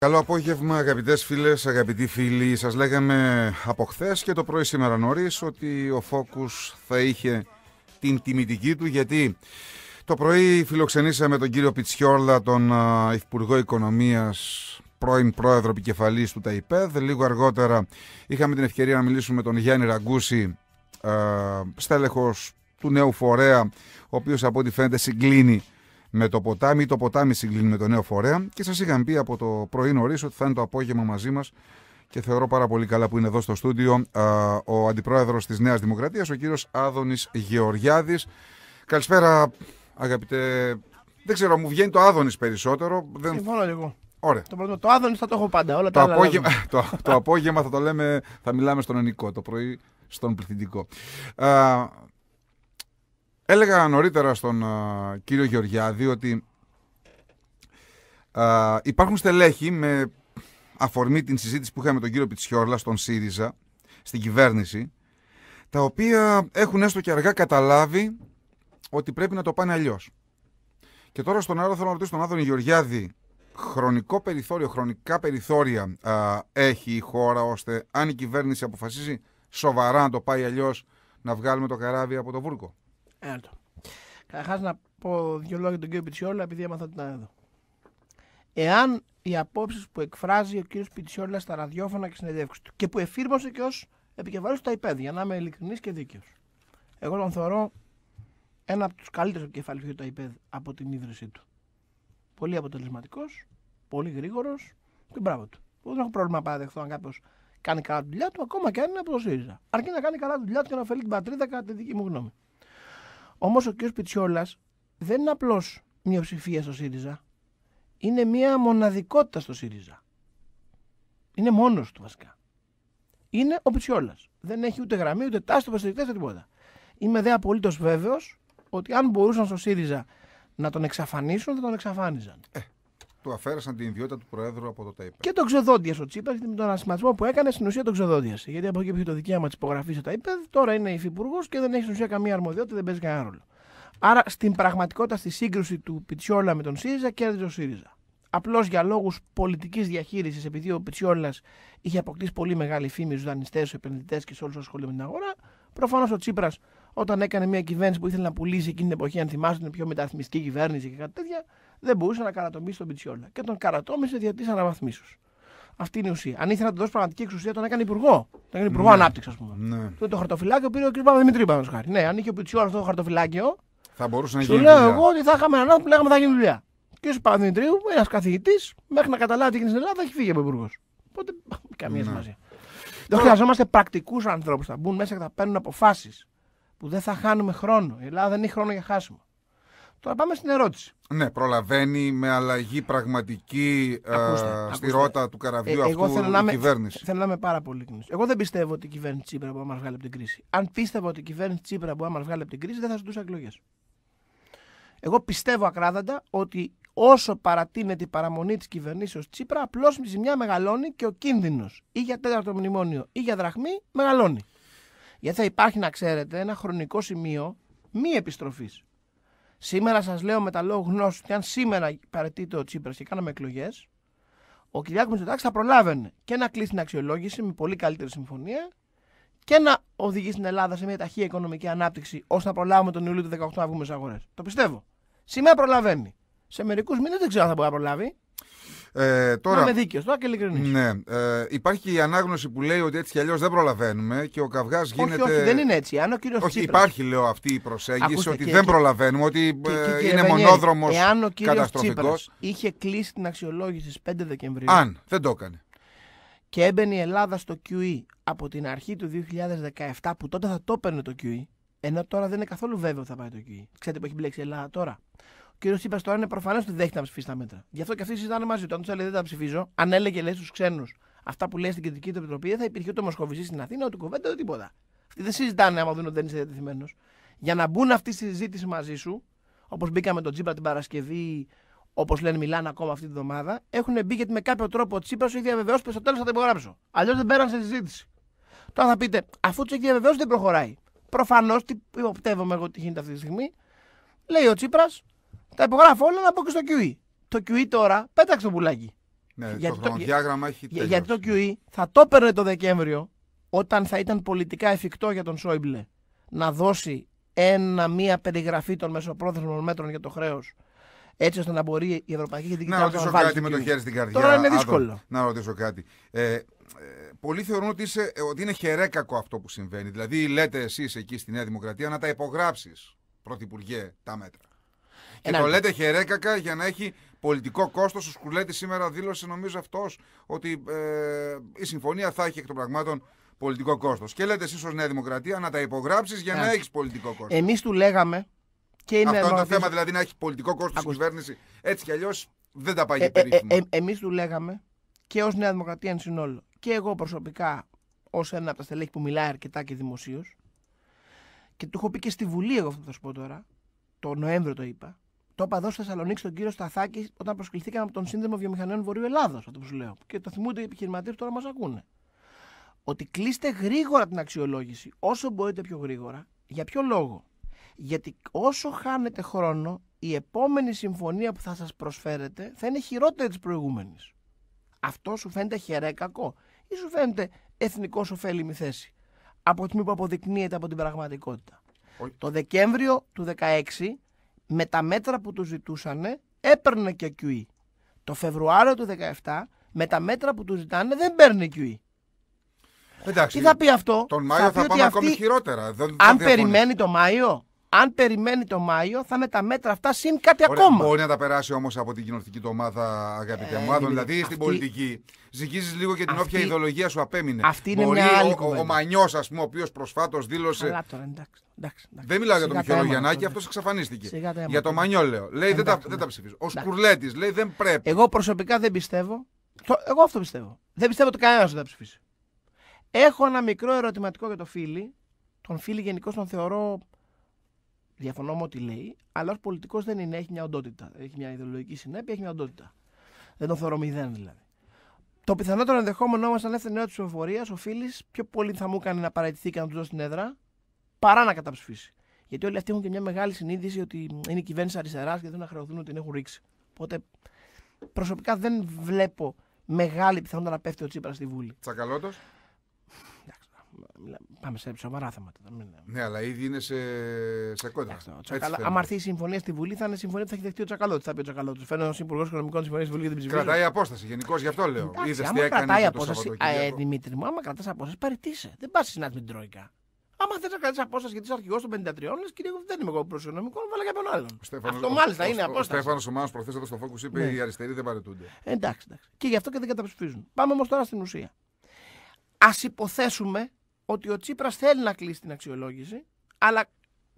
Καλό απόγευμα, αγαπητές φίλες, αγαπητοί φίλοι. Σας λέγαμε από χθες και το πρωί σήμερα νωρίς ότι ο Φόκου θα είχε την τιμητική του, γιατί το πρωί φιλοξενήσαμε τον κύριο Πιτσιόρλα, τον Υπουργό Οικονομίας, πρώην πρόεδρο επικεφαλής του ΤΑΙΠΕΔ. Λίγο αργότερα είχαμε την ευκαιρία να μιλήσουμε με τον Γιάννη Ραγκούση, στέλεχος του νέου φορέα, ο οποίος από ό,τι φαίνεται συγκλίνει με το ποτάμι. Το ποτάμι συγκλίνει με το νέο φορέα. Και σας είχαμε πει από το πρωί νωρίς ότι θα είναι το απόγευμα μαζί μας και θεωρώ πάρα πολύ καλά που είναι εδώ στο στούντιο ο αντιπρόεδρος της Νέας Δημοκρατίας, ο κύριος Άδωνης Γεωργιάδης. Καλησπέρα αγαπητέ, δεν ξέρω, μου βγαίνει το Άδωνης περισσότερο. Συμφωνώ λίγο. Το, πρώτο, το Άδωνης θα το έχω πάντα, όλα τα άλλα το, το απόγευμα θα το λέμε, θα μιλάμε στον ενικό, το πρωί στον πληθυντικό. Α, Έλεγα νωρίτερα στον κύριο Γεωργιάδη ότι υπάρχουν στελέχη με αφορμή την συζήτηση που είχαμε με τον κύριο Πιτσιόρλα στον ΣΥΡΙΖΑ, στην κυβέρνηση, τα οποία έχουν έστω και αργά καταλάβει ότι πρέπει να το πάνε αλλιώς. Και τώρα στον άλλο θέλω να ρωτήσω τον Άδωνη Γεωργιάδη, χρονικό περιθώριο, χρονικά περιθώρια α, έχει η χώρα ώστε αν η κυβέρνηση αποφασίσει σοβαρά να το πάει αλλιώς να βγάλουμε το καράβι από το βούρκο. Έλα Καταρχάς να πω δύο λόγια τον κύριο Πιτσιόλα, επειδή έμαθα ότι ήταν εδώ. Εάν οι απόψεις που εκφράζει ο κύριος Πιτσιόλα στα ραδιόφωνα και συνεντεύξει του και που εφήρμοσε και ως επικεφαλής του ΤΑΙΠΕΔ, για να είμαι ειλικρινής και δίκαιος. Εγώ τον θεωρώ ένα από τους καλύτερους επικεφαλεί του ΤΑΙΠΕΔ από την ίδρυσή του. Πολύ αποτελεσματικός, πολύ γρήγορος και μπράβο του. Δεν έχω πρόβλημα να παραδεχθώ αν κάποιος κάνει καλά τη δουλειά του, ακόμα και αν είναι από το ΣΥΡΙΖΑ. Αρκεί να κάνει καλά τη δουλειά του και να ωφελεί την πατρίδα, κατά τη δική μου γνώμη. Όμως ο κ. Πιτσιόλας δεν είναι απλώς μειοψηφία στο ΣΥΡΙΖΑ. Είναι μια μοναδικότητα στο ΣΥΡΙΖΑ. Είναι μόνος του βασικά. Είναι ο Πιτσιόλας. Δεν έχει ούτε γραμμή, ούτε τάση, ούτε ούτε τίποτα. Είμαι δε απολύτως βέβαιος ότι αν μπορούσαν στο ΣΥΡΙΖΑ να τον εξαφανίσουν, θα τον εξαφάνιζαν. Ε, του αφαίρεσαν την ιδιότητα του Προέδρου από το ΤΑΙΠΕ. Και τον ξεδόντια ο Τσίπρα, γιατί με τον ανασχηματισμό που έκανε στην ουσία τον ξεδόντια. Γιατί από εκεί που το δικαίωμα της υπογραφής στο ΤΑΙΠΕ, τώρα είναι υφυπουργός και δεν έχει στην ουσία καμία αρμοδιότητα, δεν παίζει κανένα ρόλο. Άρα στην πραγματικότητα, στη σύγκρουση του Πιτσιόλα με τον ΣΥΡΙΖΑ, κέρδισε ο ΣΥΡΙΖΑ. Απλώς για λόγους πολιτικής διαχείρισης, επειδή ο Πιτσιόλας είχε αποκτήσει πολύ μεγάλη φήμη στους δανειστές, στους επενδυτές και σε όλους όσους ασχολούνται με την αγορά, προφανώς ο Τσίπρας όταν έκανε μια κυβέρνηση που ήθελε να πουλήσει εκείνη την εποχή, αν θυμάστε, την πιο μεταρρυθμιστική κυβέρνηση και κάτι τέτοια, δεν μπορούσε να καρατομήσει τον Πιτσιόλα. Και τον καρατόμησε δια της αναβαθμίσεως. Αυτή είναι η ουσία. Αν ήθελε να του δώσει πραγματική εξουσία, τον έκανε υπουργό. Τον έκανε υπουργό ναι. ανάπτυξης, ας πούμε. Ναι. Τότε το χαρτοφυλάκιο πήρε ο κ. Παπαδημητρή, παραδείγματος χάρη. Ναι, αν είχε ο Πιτσιόλα αυτό το χαρτοφυλάκιο. Θα μπορούσε να γίνει. Του λέω εγώ ότι θα είχαμε έναν άνθρωπο που λέγαμε θα γίνει δουλειά. Και ο Παπαδημητρίου, ένας καθηγητής, μέχρι να καταλάβει τι έγινε στην Ελλάδα, έχει φύγει από υπουργός. Οπότε καμία ναι. σημασία. Δεν χρειαζόμαστε πρακτικούς ανθρώπους. Θα μπουν μέσα και θα παίρνουν αποφάσεις που δεν θα χάνουμε χρόνο. Η Ελλάδα δεν έχει χρόνο για χάσιμο. Τώρα πάμε στην ερώτηση. Ναι, προλαβαίνει με αλλαγή πραγματική ε, στη ρότα του καραβιού ε, αυτού εγώ θέλω να κυβέρνηση. Θέλω να είμαι πάρα πολύ κοινή. Εγώ δεν πιστεύω ότι η κυβέρνηση Τσίπρα μπορεί να μας βγάλει από την κρίση. Αν πίστευα ότι η κυβέρνηση Τσίπρα μπορεί να μας βγάλει από την κρίση, δεν θα ζητούσα εκλογές. Εγώ πιστεύω ακράδαντα ότι όσο παρατείνεται η παραμονή της κυβερνήσεως Τσίπρα, απλώς η ζημιά μεγαλώνει και ο κίνδυνος ή για τέταρτο μνημόνιο ή για δραχμή μεγαλώνει. Γιατί θα υπάρχει, να ξέρετε, ένα χρονικό σημείο μη επιστροφής. Σήμερα σας λέω με τα λόγια γνώση ότι αν σήμερα παρετείται ο Τσίπρας και κάναμε εκλογές, ο Κυριάκος Μητσοτάκης θα προλάβαινε και να κλείσει την αξιολόγηση με πολύ καλύτερη συμφωνία και να οδηγήσει την Ελλάδα σε μια ταχύα οικονομική ανάπτυξη ώστε να προλάβουμε τον Ιούλιο του 18 να βγούμε στις αγορές. Το πιστεύω. Σήμερα προλαβαίνει. Σε μερικούς μήνες δεν ξέρω αν θα μπορεί να προλάβει. Ε, τώρα, δίκαιος, τώρα και ειλικρινής. Ναι, ε, υπάρχει η ανάγνωση που λέει ότι έτσι κι αλλιώς δεν προλαβαίνουμε και ο καυγάς γίνεται. Όχι, όχι, δεν είναι έτσι. Αν ο κύριος Υπάρχει, λέω, αυτή η προσέγγιση ότι δεν προλαβαίνουμε, ότι και, και, ε, είναι μονόδρομο καταστροφικό. Είχε κλείσει την αξιολόγηση στις 5 Δεκεμβρίου. Αν δεν το έκανε. Και έμπαινε η Ελλάδα στο QE από την αρχή του 2017 που τότε θα το έπαιρνε το QE ενώ τώρα δεν είναι καθόλου βέβαιο ότι θα πάει το εκεί. Ξέρετε που έχει μπλέξει η Ελλάδα τώρα. Ο κύριος Τσίπρα τώρα είναι προφανές ότι δέχεται να ψηφίσει τα μέτρα. Γι' αυτό και αυτοί συζητάνε μαζί του. Αν τους έλεγε δεν τα ψηφίζω, αν έλεγε λέει στους ξένους αυτά που λέει στην κεντρική του επιτροπή, δεν θα υπήρχε ούτε Μοσχοβησή στην Αθήνα, ούτε κουβέντα, ούτε τίποτα. Αυτοί δεν συζητάνε άμα δουν ότι δεν είσαι διατεθειμένος. Για να μπουν αυτή στη συζήτηση μαζί σου, όπως μπήκαμε τον Τσίπρα την Παρασκευή, όπως λένε μιλάνε ακόμα αυτή τη βδομάδα, έχουν μπει γιατί με κάποιο τρόπο ο Τσίπρας σου έχει διαβεβαιώσει πως στο τέλος θα τα υπογράψω. Αλλιώς δεν πέραν σε συζήτηση. Τώρα θα πείτε, αφού τους έχει διαβεβαιώσει δεν προχωράει. Προφανώς υποπτεύομαι εγώ τι γίνεται αυτή τη στιγμή. Λέει ο Τσίπρας, τα υπογράφω όλα να πω και στο QE. Το QE τώρα, πέταξε το πουλάκι. Ναι, γιατί το, το έχει Γιατί το QE θα το έπαιρνε το Δεκέμβριο, όταν θα ήταν πολιτικά εφικτό για τον Σόιμπλε να δώσει ένα, μία περιγραφή των μεσοπρόθεσμων μέτρων για το χρέος. Έτσι ώστε να μπορεί η Ευρωπαϊκή Κεντρική να, να ρωτήσω κάτι με το e. χέρι στην καρδιά. Τώρα είναι δύσκολο. να ρωτήσω κάτι. Ε, ε, πολλοί θεωρούν ότι, είσαι, ε, ότι είναι χερέκακο αυτό που συμβαίνει. Δηλαδή, λέτε εσείς εκεί στη Νέα Δημοκρατία να τα υπογράψεις, Πρωθυπουργέ, τα μέτρα. Και το λέτε χερέκακα για να έχει πολιτικό κόστος. Ο Σκουλέτη σήμερα δήλωσε, νομίζω αυτός, ότι ε, η συμφωνία θα έχει εκ των πραγμάτων πολιτικό κόστος. Και λέτε εσείς ως Νέα Δημοκρατία να τα υπογράψεις για να έχεις πολιτικό κόστος. Εμείς του λέγαμε. Και είναι Αυτό είναι το θέμα, δηλαδή να έχει πολιτικό κόστος η κυβέρνηση. Έτσι κι αλλιώς δεν τα πάει για ε, Εμείς του λέγαμε και ως Νέα Δημοκρατία εν συνόλου και εγώ προσωπικά ως ένα από τα στελέχη που μιλάει αρκετά και δημοσίως. Και του έχω πει και στη Βουλή, εγώ αυτό θα σου πω τώρα, το Νοέμβριο το είπα. Το είπα εδώ στη Θεσσαλονίκη στον κύριο Σταθάκη όταν προσκληθήκαμε από τον Σύνδεμο Βιομηχανιών Βορείου Ελλάδος. Αυτό που λέω. Και το θυμούνται οι επιχειρηματίες τώρα μας ακούνε. Ότι κλείστε γρήγορα την αξιολόγηση, όσο μπορείτε πιο γρήγορα. Για ποιο λόγο. Γιατί όσο χάνετε χρόνο, η επόμενη συμφωνία που θα σας προσφέρετε θα είναι χειρότερη της προηγούμενης. Αυτό σου φαίνεται χερέκακο ή σου φαίνεται εθνικός ωφέλιμη θέση. Από τη που αποδεικνύεται από την πραγματικότητα. Το Δεκέμβριο του 2016, με τα μέτρα που του ζητούσαν, έπαιρνε και QE. Το Φεβρουάριο του 2017, με τα μέτρα που του ζητάνε, δεν παίρνει QE. Εντάξει, Τι θα πει αυτό, Τον Μάιο θα, θα πάμε αυτή, ακόμη χειρότερα. αν δεν περιμένει το Μάιο, αν περιμένει το Μάιο, θα είναι τα μέτρα αυτά συν κάτι Ωραία, ακόμα. Μπορεί να τα περάσει όμως από την κοινοτική του ομάδα, αγαπητέ ε, μου. Ε, δηλαδή αυτή, στην πολιτική ζυγίζεις λίγο και την αυτή, όποια ιδεολογία σου απέμεινε. Αυτή είναι μπορεί μια άλλη ο, ο, ο Μανιό, ας πούμε, ο οποίος προσφάτως δήλωσε. Καλά τώρα, εντάξει. εντάξει, εντάξει. Δεν μιλάω για τον Μιχαήλ Γιαννάκη, αυτός εξαφανίστηκε. για τον Μανιό λέω. Λέει εντάξει, δεν, τα, δεν τα ψηφίζω. Ο Σκουρλέτης λέει δεν πρέπει. Εγώ προσωπικά δεν πιστεύω. Εγώ αυτό πιστεύω. Δεν πιστεύω ότι κανένας δεν θα ψηφίσει. Έχω ένα μικρό ερωτηματικό για το φίλι. Τον φίλη γενικώς τον θεωρώ Διαφωνώ με ό,τι λέει, αλλά ως πολιτικός δεν είναι, έχει μια οντότητα. Έχει μια ιδεολογική συνέπεια, έχει μια οντότητα. Δεν το θεωρώ μηδέν δηλαδή. Το πιθανότερο ενδεχόμενο όμως αν έφτανε η της ψηφοφορίας, ο Φίλης πιο πολύ θα μου έκανε να παραιτηθεί και να του δώσει την έδρα παρά να καταψηφίσει. Γιατί όλοι αυτοί έχουν και μια μεγάλη συνείδηση ότι είναι η κυβέρνηση αριστεράς και δεν να χρεωθούν ότι την έχουν ρίξει. Οπότε προσωπικά δεν βλέπω μεγάλη πιθανότητα να πέφτει ο Τσίπρας στη Βούλη. Τσακαλώτος. Πάμε σε σοβαρά θέματα. Ναι, αλλά ήδη είναι σε, σε κόντρα. Αν αρθεί η συμφωνία στη Βουλή, θα είναι συμφωνία που θα έχει δεχτεί ο Τσακαλώτης. Θα πει ο Τσακαλώτης. Φαίνεται ο Υπουργός Οικονομικών Συμφωνία στη Βουλή και την ψηφίζει. Κρατάει απόσταση γενικώς, γι' αυτό λέω. Είδε τι έκανε. Κρατάει απόσταση. Ε, Δημήτρη μου, άμα κρατάς απόσταση, παρετήσαι. Ε. Δεν πας συνάντηση με την Τρόικα. Άμα θες να κρατήσεις απόσταση γιατί είσαι αρχηγός των 53, λες κύριε, δεν είμαι εγώ προσωπικό, βάλα κάποιον άλλον. Στέφανος, αυτό μάλιστα ο, είναι απόσταση. Ο Στέφανο Ομάνο προχθέ εδώ στο φόκου είπε ναι. οι αριστεροί δεν παρετούνται. Ε, εντάξει, εντάξει. Και γι' αυτό και δεν καταψηφίζουν. Πάμε όμως τώρα στην ουσία. Ας υποθέσουμε ότι ο Τσίπρας θέλει να κλείσει την αξιολόγηση, αλλά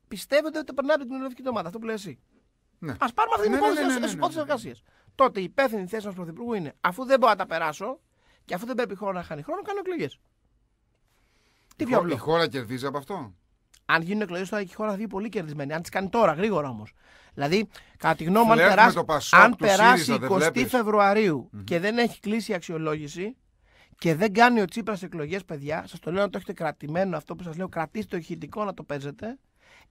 πιστεύετε ότι περνάει από την κοινωνική ομάδα. Αυτό που λέει εσύ. Ναι. Ας πάρουμε αυτή την ναι, ναι, υπόθεση τη ναι, εργασίας. Τότε η υπεύθυνη θέση ενός πρωθυπουργού είναι αφού δεν μπορώ να τα περάσω και αφού δεν πρέπει χώρα να χάνει χρόνο, κάνω εκλογές. Τι πιο απλό. Η χώρα κερδίζει από αυτό. Αν γίνουν εκλογές τώρα, η χώρα θα βγει πολύ κερδισμένη. Αν τις κάνει τώρα, γρήγορα όμως. Δηλαδή, κατά τη γνώμη μου, αν περάσει, αν περάσει 20 Φεβρουαρίου mm-hmm. και δεν έχει κλείσει η αξιολόγηση, και δεν κάνει ο Τσίπρας εκλογές, παιδιά, σας το λέω να το έχετε κρατημένο αυτό που σας λέω, κρατήστε το ηχητικό να το παίζετε.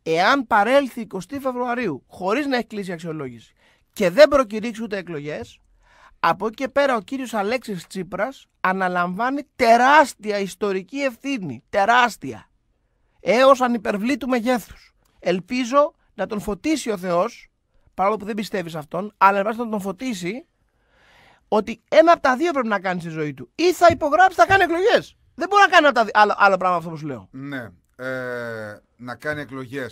Εάν παρέλθει 20 Φεβρουαρίου χωρίς να έχει κλείσει η αξιολόγηση και δεν προκηρύξει ούτε εκλογές, από εκεί και πέρα ο κύριος Αλέξης Τσίπρας αναλαμβάνει τεράστια ιστορική ευθύνη. Τεράστια. Έως ανυπερβλήτου μεγέθους. Ελπίζω να τον φωτίσει ο Θεός, παρόλο που δεν πιστεύει σε αυτόν, αλλά να τον φωτίσει ότι ένα από τα δύο πρέπει να κάνει στη ζωή του. Ή θα υπογράψει, θα κάνει εκλογές. Δεν μπορεί να κάνει τα Άλλο, πράγμα αυτό που σου λέω. Ναι. Ε, να κάνει εκλογές.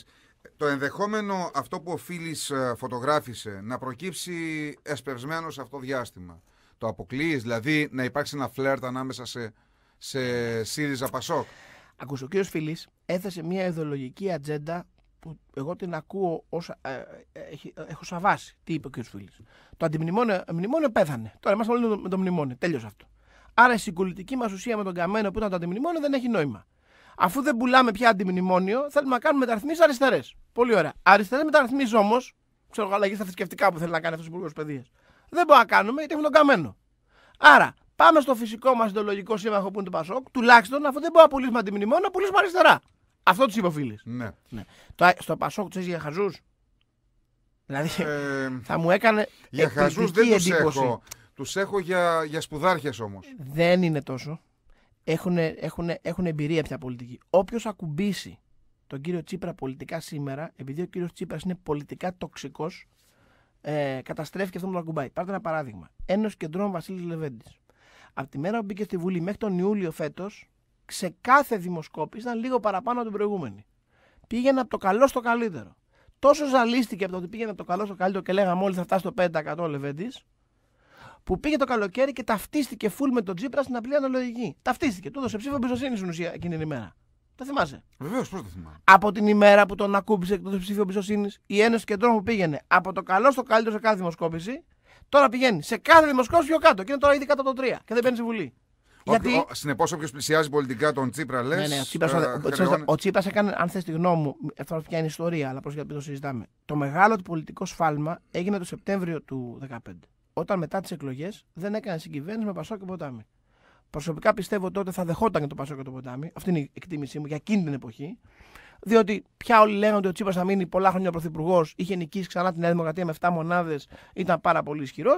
Το ενδεχόμενο αυτό που ο Φίλης ε, φωτογράφησε να προκύψει εσπευσμένος σε αυτό διάστημα. Το αποκλείεις, δηλαδή να υπάρξει ένα φλερτ ανάμεσα σε, σε ΣΥΡΙΖΑ Πασόκ. Ακούσε, ο κ. Φίλης έθεσε μια ιδεολογική ατζέντα που εγώ την ακούω ως, ε, ε, ε, έχω σαβάσει τι είπε ο κ. Φίλης. Το αντιμνημόνιο ε, πέθανε. Τώρα είμαστε όλοι με το μνημόνιο. Τέλειωσε αυτό. Άρα η συγκολητική μας ουσία με τον Καμένο που ήταν το αντιμνημόνιο δεν έχει νόημα. Αφού δεν πουλάμε πια αντιμνημόνιο, θέλουμε να κάνουμε μεταρρυθμίσεις αριστερές. Πολύ ωραία. Αριστερές μεταρρυθμίσεις όμως, ξέρω εγώ, αλλαγή στα θρησκευτικά που θέλει να κάνει αυτός ο Υπουργός Παιδείας. Δεν μπορούμε να κάνουμε γιατί έχουμε τον Καμένο. Άρα, πάμε στο φυσικό μας ιδεολογικό σύμμαχο που είναι το Πασόκ, τουλάχιστον αφού δεν μπορούμε να πουλήσουμε αντιμνημόνιο, να πουλήσουμε αριστερά. Αυτό τους είπε ο Φίλης. Ναι. ναι. Το, στο Πασόκ του για χαζούς. Δηλαδή ε, θα μου έκανε. Για χαζούς δεν του έχω. Τους έχω για, για σπουδάρχες όμως. Δεν είναι τόσο. Έχουν, έχουν, έχουν εμπειρία πια πολιτική. Όποιος ακουμπήσει τον κύριο Τσίπρα πολιτικά σήμερα, επειδή ο κύριος Τσίπρας είναι πολιτικά τοξικός, ε, καταστρέφει και αυτό που το ακουμπάει. Πάρτε ένα παράδειγμα. Ένας κεντρών Βασίλης Λεβέντης. Από τη μέρα που μπήκε στη Βουλή μέχρι τον Ιούλιο φέτος, σε κάθε δημοσκόπηση ήταν λίγο παραπάνω από την προηγούμενη. Πήγαινε από το καλό στο καλύτερο. Τόσο ζαλίστηκε από το ότι πήγαινε από το καλό στο καλύτερο και λέγαμε όλοι θα φτάσει στο 5% ο Λεβέντης, που πήγε το καλοκαίρι και ταυτίστηκε φουλ με τον Τζίπρα στην απλή αναλογική. Ταυτίστηκε. Του έδωσε ψήφο εμπιστοσύνη στην ουσία εκείνη την ημέρα. Το θυμάσαι. Βεβαίως, πώς το θυμάμαι. Από την ημέρα που τον ακούμπησε του το ψήφιο εμπιστοσύνης, η Ένωση Κεντρών που πήγαινε από το καλό στο καλύτερο σε κάθε δημοσκόπηση, τώρα πηγαίνει σε κάθε δημοσκόπηση πιο κάτω και είναι τώρα ήδη κάτω το 3 και δεν παίρνει Βουλή. Γιατί... Συνεπώς, όποιος πλησιάζει πολιτικά τον Τσίπρα, λε. Ναι, ναι, ο Τσίπρας ε, ο, έκανε, αν θες τη γνώμη μου, πια είναι ιστορία, αλλά προς γιατί το συζητάμε. Το μεγάλο του πολιτικό σφάλμα έγινε το Σεπτέμβριο του 2015. Όταν μετά τις εκλογές δεν έκανε συγκυβέρνηση με Πασό και Ποτάμι. Προσωπικά πιστεύω τότε θα δεχόταν και το Πασό και το Ποτάμι. Αυτή είναι η εκτίμησή μου για εκείνη την εποχή. Διότι πια όλοι λένε ότι ο Τσίπρας θα μείνει πολλά χρόνια πρωθυπουργός, είχε νικήσει ξανά την Νέα Δημοκρατία με 7 μονάδες, ήταν πάρα πολύ ισχυρός.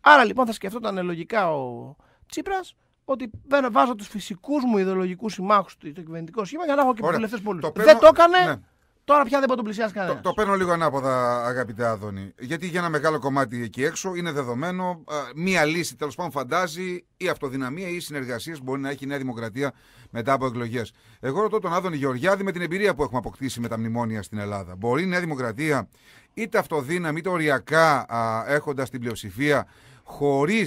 Άρα λοιπόν θα σκεφτόταν λογικά ο Τσίπρας ότι βάζω τους φυσικούς μου ιδεολογικούς συμμάχους στο κυβερνητικό σχήμα για να έχω και βουλευτέ πολλού. Παίρνω... Δεν το έκανε. Ναι. Τώρα πια δεν μπορεί να πλησιάσει κανένας. Το, το παίρνω λίγο ανάποδα, αγαπητέ Άδωνη. Γιατί για ένα μεγάλο κομμάτι εκεί έξω είναι δεδομένο. μία λύση τέλος πάντων φαντάζει η αυτοδυναμία ή οι συνεργασίες που μπορεί να έχει η Νέα μπορει μετά από εκλογές. Εγώ ρωτώ τον Άδωνη Γεωργιάδη με την εμπειρία που έχουμε αποκτήσει με τα μνημόνια στην Ελλάδα. Μπορεί η Νέα Δημοκρατία είτε αυτοδύναμη είτε οριακά έχοντας την πλειοψηφία χωρίς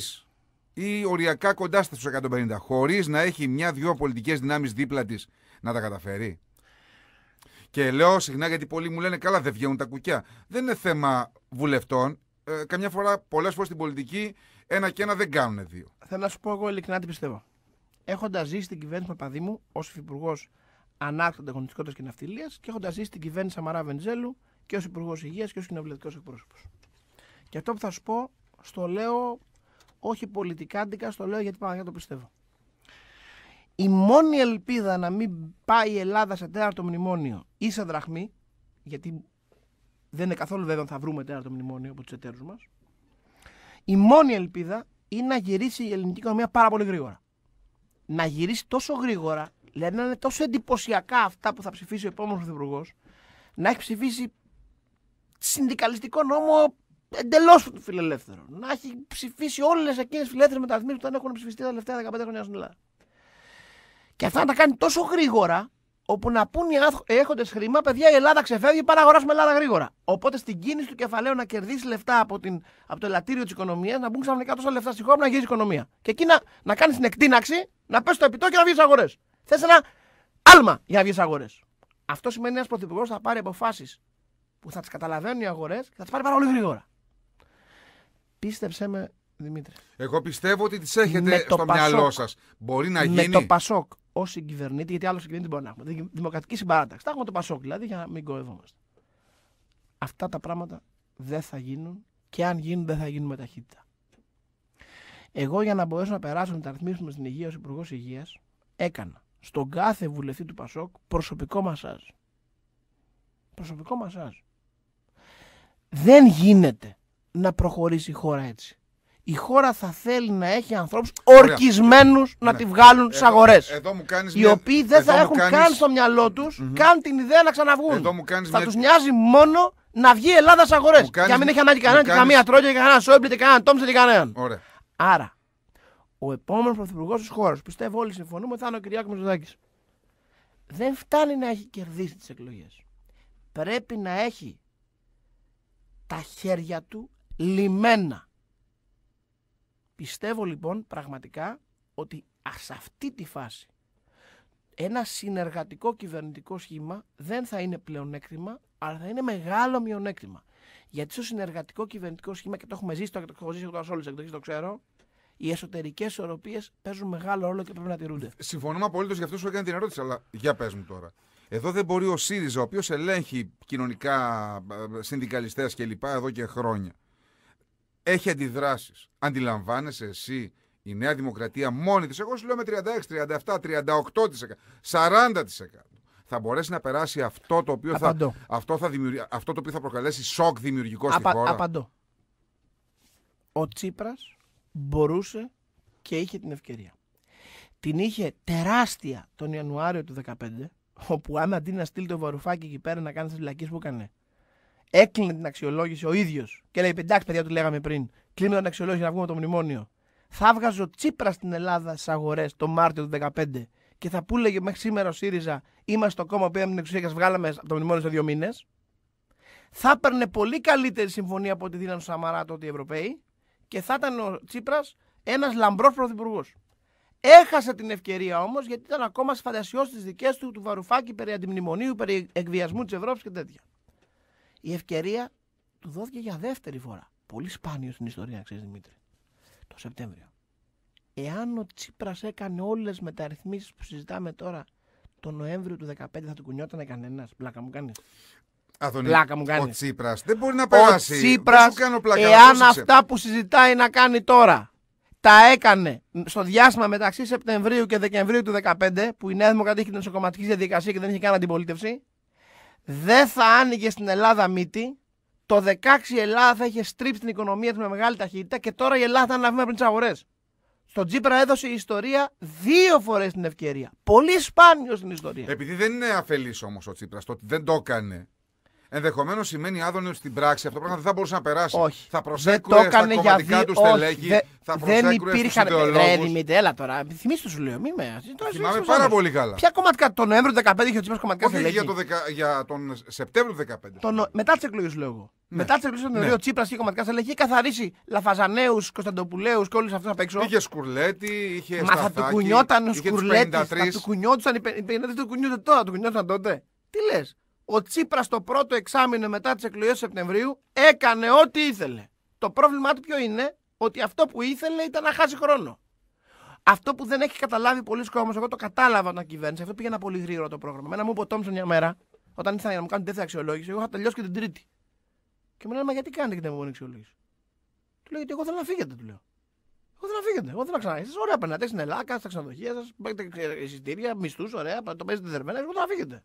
ή οριακά κοντά στα 150, χωρίς να έχει μια-δυο πολιτικές δυνάμεις δίπλα της να τα καταφέρει. Και λέω συχνά γιατί πολλοί μου λένε καλά δεν βγαίνουν τα κουκιά. Δεν είναι θέμα βουλευτών. Ε, καμιά φορά, πολλές φορές στην πολιτική, ένα και ένα δεν κάνουν δύο. Θέλω να σου πω εγώ ειλικρινά τι πιστεύω. Έχοντας ζήσει την κυβέρνηση Παπαδί μου ως υφυπουργός ανάκτητα ανταγωνιστικότητας και ναυτιλίας και έχοντας ζήσει την κυβέρνηση Σαμαρά Βεντζέλου και ως υπουργό υγείας και ως κοινοβουλευτικός εκπρόσωπος. Και αυτό που θα σου πω, στο λέω όχι πολιτικά αντικά, στο λέω γιατί πάνω το πιστεύω. Η μόνη ελπίδα να μην πάει η Ελλάδα σε τέταρτο μνημόνιο ή σε δραχμή, γιατί δεν είναι καθόλου βέβαιο θα βρούμε τέταρτο μνημόνιο από τους εταίρους μας, η μόνη ελπίδα είναι να γυρίσει η ελληνική οικονομία πάρα πολύ γρήγορα. Να γυρίσει τόσο γρήγορα, δηλαδή να είναι τόσο εντυπωσιακά αυτά που θα ψηφίσει ο επόμενος πρωθυπουργός, να έχει ψηφίσει συνδικαλιστικό νόμο εντελώς φιλελεύθερο. Να έχει ψηφίσει όλες εκείνες τις φιλελεύθερες μεταρρυθμίσεις που δεν έχουν ψηφιστεί τα τελευταία 15 χρόνια στην Ελλάδα. Και αυτά να τα κάνει τόσο γρήγορα, όπου να πούν οι έχοντες χρήμα, παιδιά, η Ελλάδα ξεφεύγει, πάρα να αγοράσουμε Ελλάδα γρήγορα. Οπότε στην κίνηση του κεφαλαίου να κερδίσει λεφτά από, την, από το ελαττήριο της οικονομίας, να μπουν ξαφνικά τόσα λεφτά στη χώρα να γυρίσει η οικονομία. Και εκεί να, να κάνεις την εκτείναξη, να πέσει το επιτόκιο να βγεις αγορές. Θες ένα άλμα για να βγεις αγορές. Αυτό σημαίνει ένας πρωθυπουργός θα πάρει αποφάσεις που θα τις καταλαβαίνουν οι αγορές και θα τις πάρει πάρα πολύ γρήγορα. Πίστεψέ με, Δημήτρη. Εγώ πιστεύω ότι τις έχετε στο μυαλό σας. Μπορεί να γίνει. Με το Πασόκ ως συγκυβερνήτη, γιατί άλλο συγκυβερνήτη μπορεί να έχουμε. Δημοκρατική συμπαράταξη. Θα έχουμε το Πασόκ δηλαδή για να μην κορευόμαστε. Αυτά τα πράγματα δεν θα γίνουν και αν γίνουν, δεν θα γίνουν με ταχύτητα. Εγώ για να μπορέσω να περάσω να τα μου στην υγεία ως Υπουργός Υγείας, έκανα στον κάθε βουλευτή του Πασόκ προσωπικό μασάζ. Προσωπικό μασάζ. Δεν γίνεται να προχωρήσει η χώρα έτσι. Η χώρα θα θέλει να έχει ανθρώπους ορκισμένους να ναι. τη βγάλουν ε, στις αγορές. Ε, Οι οποίοι δεν θα έχουν κάνεις... καν στο μυαλό τους καν την ιδέα να ξαναβγούν. Εδώ μου θα μια... τους νοιάζει μόνο να βγει η Ελλάδα στις αγορές. Και να μην έχει ανάγκη κανέναν, κάνεις... καμία Τρόικα, κανένα Σόιμπλε, κανέναν Τόμψε, κανέναν. Άρα, ο επόμενος πρωθυπουργός της χώρας, πιστεύω όλοι συμφωνούμε, θα είναι ο Κυριάκος Μητσοτάκης. Δεν φτάνει να έχει κερδίσει τις εκλογές. Πρέπει να έχει τα χέρια του λιμένα. Πιστεύω λοιπόν πραγματικά ότι σε αυτή τη φάση ένα συνεργατικό κυβερνητικό σχήμα δεν θα είναι πλεονέκτημα, αλλά θα είναι μεγάλο μειονέκτημα. Γιατί στο συνεργατικό κυβερνητικό σχήμα, και το έχουμε ζήσει το έχω ζήσει εγώ το ξέρω, οι εσωτερικές ισορροπίες παίζουν μεγάλο ρόλο και πρέπει να τηρούνται. Συμφωνούμε απολύτως, γι' αυτό σου έκανε την ερώτηση, αλλά για πες μου τώρα. Εδώ δεν μπορεί ο ΣΥΡΙΖΑ, ο οποίος ελέγχει κοινωνικά ε, ε, συνδικαλιστές κλπ. εδώ και χρόνια, έχει αντιδράσεις. Αντιλαμβάνεσαι εσύ η Νέα Δημοκρατία μόνη της, εγώ σου λέω με 36, 37, 38%, 40%. Θα μπορέσει να περάσει αυτό το οποίο, θα, αυτό θα, δημιουργ... αυτό το οποίο θα προκαλέσει σοκ δημιουργικό Απα... στη χώρα. Απαντώ. Ο Τσίπρας μπορούσε και είχε την ευκαιρία. Την είχε τεράστια τον Ιανουάριο του 2015, όπου αν αντί να στείλει το βαρουφάκι εκεί πέρα να κάνει τις φυλακές που έκανε, έκλεινε την αξιολόγηση ο ίδιος και λέει: Εντάξει, παιδιά, του λέγαμε πριν. Κλείνουμε την αξιολόγηση να βγούμε το μνημόνιο. Θα βγάζω τσίπρα στην Ελλάδα στι αγορές το Μάρτιο του 2015 και θα πούλεγε μέχρι σήμερα ο ΣΥΡΙΖΑ: Είμαστε το κόμμα που έμεινε την εξουσία και βγάλαμε από το μνημόνιο σε δύο μήνες. Θα έπαιρνε πολύ καλύτερη συμφωνία από ό,τι δίνανε στο Σαμαρά τότε οι Ευρωπαίοι και θα ήταν ο Τσίπρας ένας λαμπρός πρωθυπουργός. Έχασε την ευκαιρία όμως γιατί ήταν ακόμα σφαντασιό στι δικές του του Βαρουφάκη περί αντιμνημονίου, περί εκβιασμού της Ευρώπης και τέτοια η ευκαιρία του δόθηκε για δεύτερη φορά. Πολύ σπάνιο στην ιστορία, ξέρεις Δημήτρη. Το Σεπτέμβριο. Εάν ο Τσίπρας έκανε όλες τις μεταρρυθμίσεις που συζητάμε τώρα, τον Νοέμβριο του 2015 θα του κουνιότανε κανένας. Πλάκα μου κάνεις. Αδωνή, πλάκα μου κάνει. Ο Τσίπρας δεν μπορεί να περάσει. Ο Τσίπρα, εάν αυτά που συζητάει να κάνει τώρα, τα έκανε στο διάστημα μεταξύ Σεπτεμβρίου και Δεκεμβρίου του 2015, που η Νέα Δημοκρατία είχε την εσωκομματική διαδικασία και δεν είχε καν αντιπολίτευση, δεν θα άνοιγε στην Ελλάδα μύτη. Το 16 η Ελλάδα θα είχε στρίψει την οικονομία του με μεγάλη ταχύτητα και τώρα η Ελλάδα θα αναβήμα πριν τις αγορές. Στον Τσίπρα έδωσε η ιστορία δύο φορές την ευκαιρία. Πολύ σπάνιος στην ιστορία. Επειδή δεν είναι αφελής όμως ο Τσίπρας, το ότι δεν το έκανε. Ενδεχομένως σημαίνει ότι στην πράξη. Αυτό το πράγμα δεν θα μπορούσε να περάσει. Όχι. Θα το στα κομματικά για... του στελέχη. Δε... Θα δεν υπήρχαν. Ρε Δημήτρη, έλα τώρα. Θυμήστε του λέω. Μη με. Θυμάμαι πάρα πολύ καλά. Ποια κομματικά. Το Νοέμβριο του 2015 είχε ο Τσίπρας κομματικά Όχι, στελέχη. Για, το δεκα... για τον Σεπτέμβριο του 2015. Τον... Μετά τις εκλογές λέω Ναι. Μετά τις εκλογές του λέω ναι. ο Τσίπρας είχε κομματικά στελέχη. Είχε καθαρίσει Λαφαζανέους, Κωνσταντοπουλέους και όλους αυτούς απ' έξω. Είχε σκουρλέτη, είχε. Μα θα του κουνιόταν ο σκουρλέτης. Θα του κουνιόταν. τώρα, του κουνιόταν τότε. Τι λες ο Τσίπρας το πρώτο εξάμεινο μετά τις εκλογές Σεπτεμβρίου έκανε ό,τι ήθελε. Το πρόβλημά του ποιο είναι, ότι αυτό που ήθελε ήταν να χάσει χρόνο. Αυτό που δεν έχει καταλάβει πολλοί κόσμος, εγώ το κατάλαβα όταν κυβέρνησε, αυτό πήγαινα πολύ γρήγορα το πρόγραμμα. Μένα μου είπε ο Τόμψον μια μέρα, όταν ήθελα να μου κάνει τέτοια αξιολόγηση, εγώ είχα τελειώσει και την Τρίτη. Και μου λένε, Μα γιατί κάνετε και την επόμενη αξιολόγηση. Του λέω, Γιατί εγώ θέλω να φύγετε, του λέω. Εγώ θέλω να φύγετε, εγώ θέλω να ξανά. ωραία, περνάτε στην Ελλάδα, στα ξενοδοχεία σας, παίρνετε εισιτήρια, μισθούς, ωραία, το παίζετε δερμένα, εγώ θέλω να φύγετε.